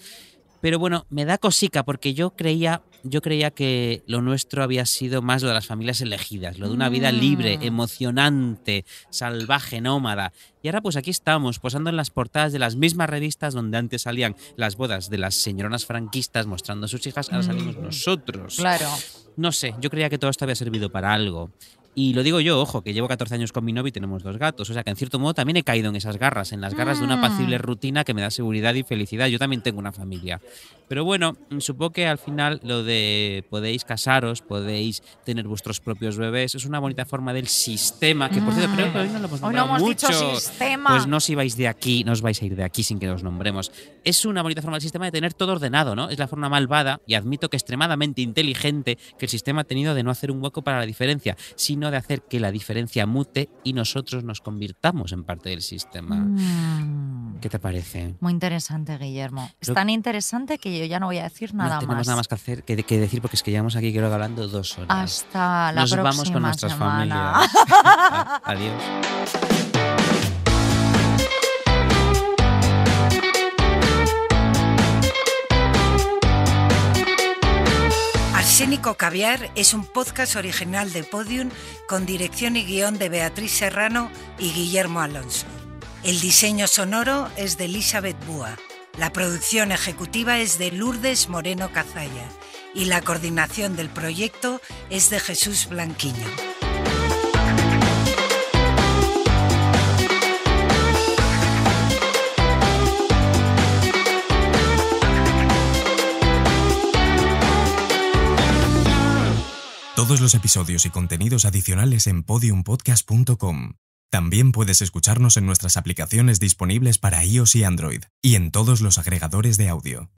Pero bueno, me da cosica porque yo creía, yo creía que lo nuestro había sido más lo de las familias elegidas, lo de una vida libre, mm. emocionante, salvaje, nómada. Y ahora pues aquí estamos, posando en las portadas de las mismas revistas donde antes salían las bodas de las señoronas franquistas mostrando a sus hijas, ahora salimos mm. nosotros. Claro. No sé, yo creía que todo esto había servido para algo. Y lo digo yo, ojo, que llevo 14 años con mi novio y tenemos dos gatos. O sea que en cierto modo también he caído en esas garras, en las garras de una pacible ah. rutina que me da seguridad y felicidad. Yo también tengo una familia. Pero bueno, mm, supongo que al final lo de podéis casaros, podéis tener vuestros propios bebés, es una bonita forma del sistema, que por cierto creo que hoy no lo hemos nombrado no hemos Dicho sistema. Pues no os ibais de aquí, no os vais a ir de aquí sin que os nombremos. Es una bonita forma del sistema de tener todo ordenado, ¿no? Es la forma malvada, y admito que extremadamente inteligente, que el sistema ha tenido de no hacer un hueco para la diferencia, sino de hacer que la diferencia mute y nosotros nos convirtamos en parte del sistema. Mm. ¿Qué te parece? Muy interesante, Guillermo. Es tan interesante que yo ya no voy a decir nada más. No tenemos nada más que, hacer, que, decir porque es que llevamos aquí creo hablando dos horas. Hasta la nos próxima vamos con nuestras familias. Adiós. técnico Caviar es un podcast original de Podium con dirección y guión de Beatriz Serrano y Guillermo Alonso. El diseño sonoro es de Elizabeth Búa. La producción ejecutiva es de Lourdes Moreno Cazalla y la coordinación del proyecto es de Jesús Blanquiño. Todos los episodios y contenidos adicionales en podiumpodcast.com. También puedes escucharnos en nuestras aplicaciones disponibles para iOS y Android, y en todos los agregadores de audio.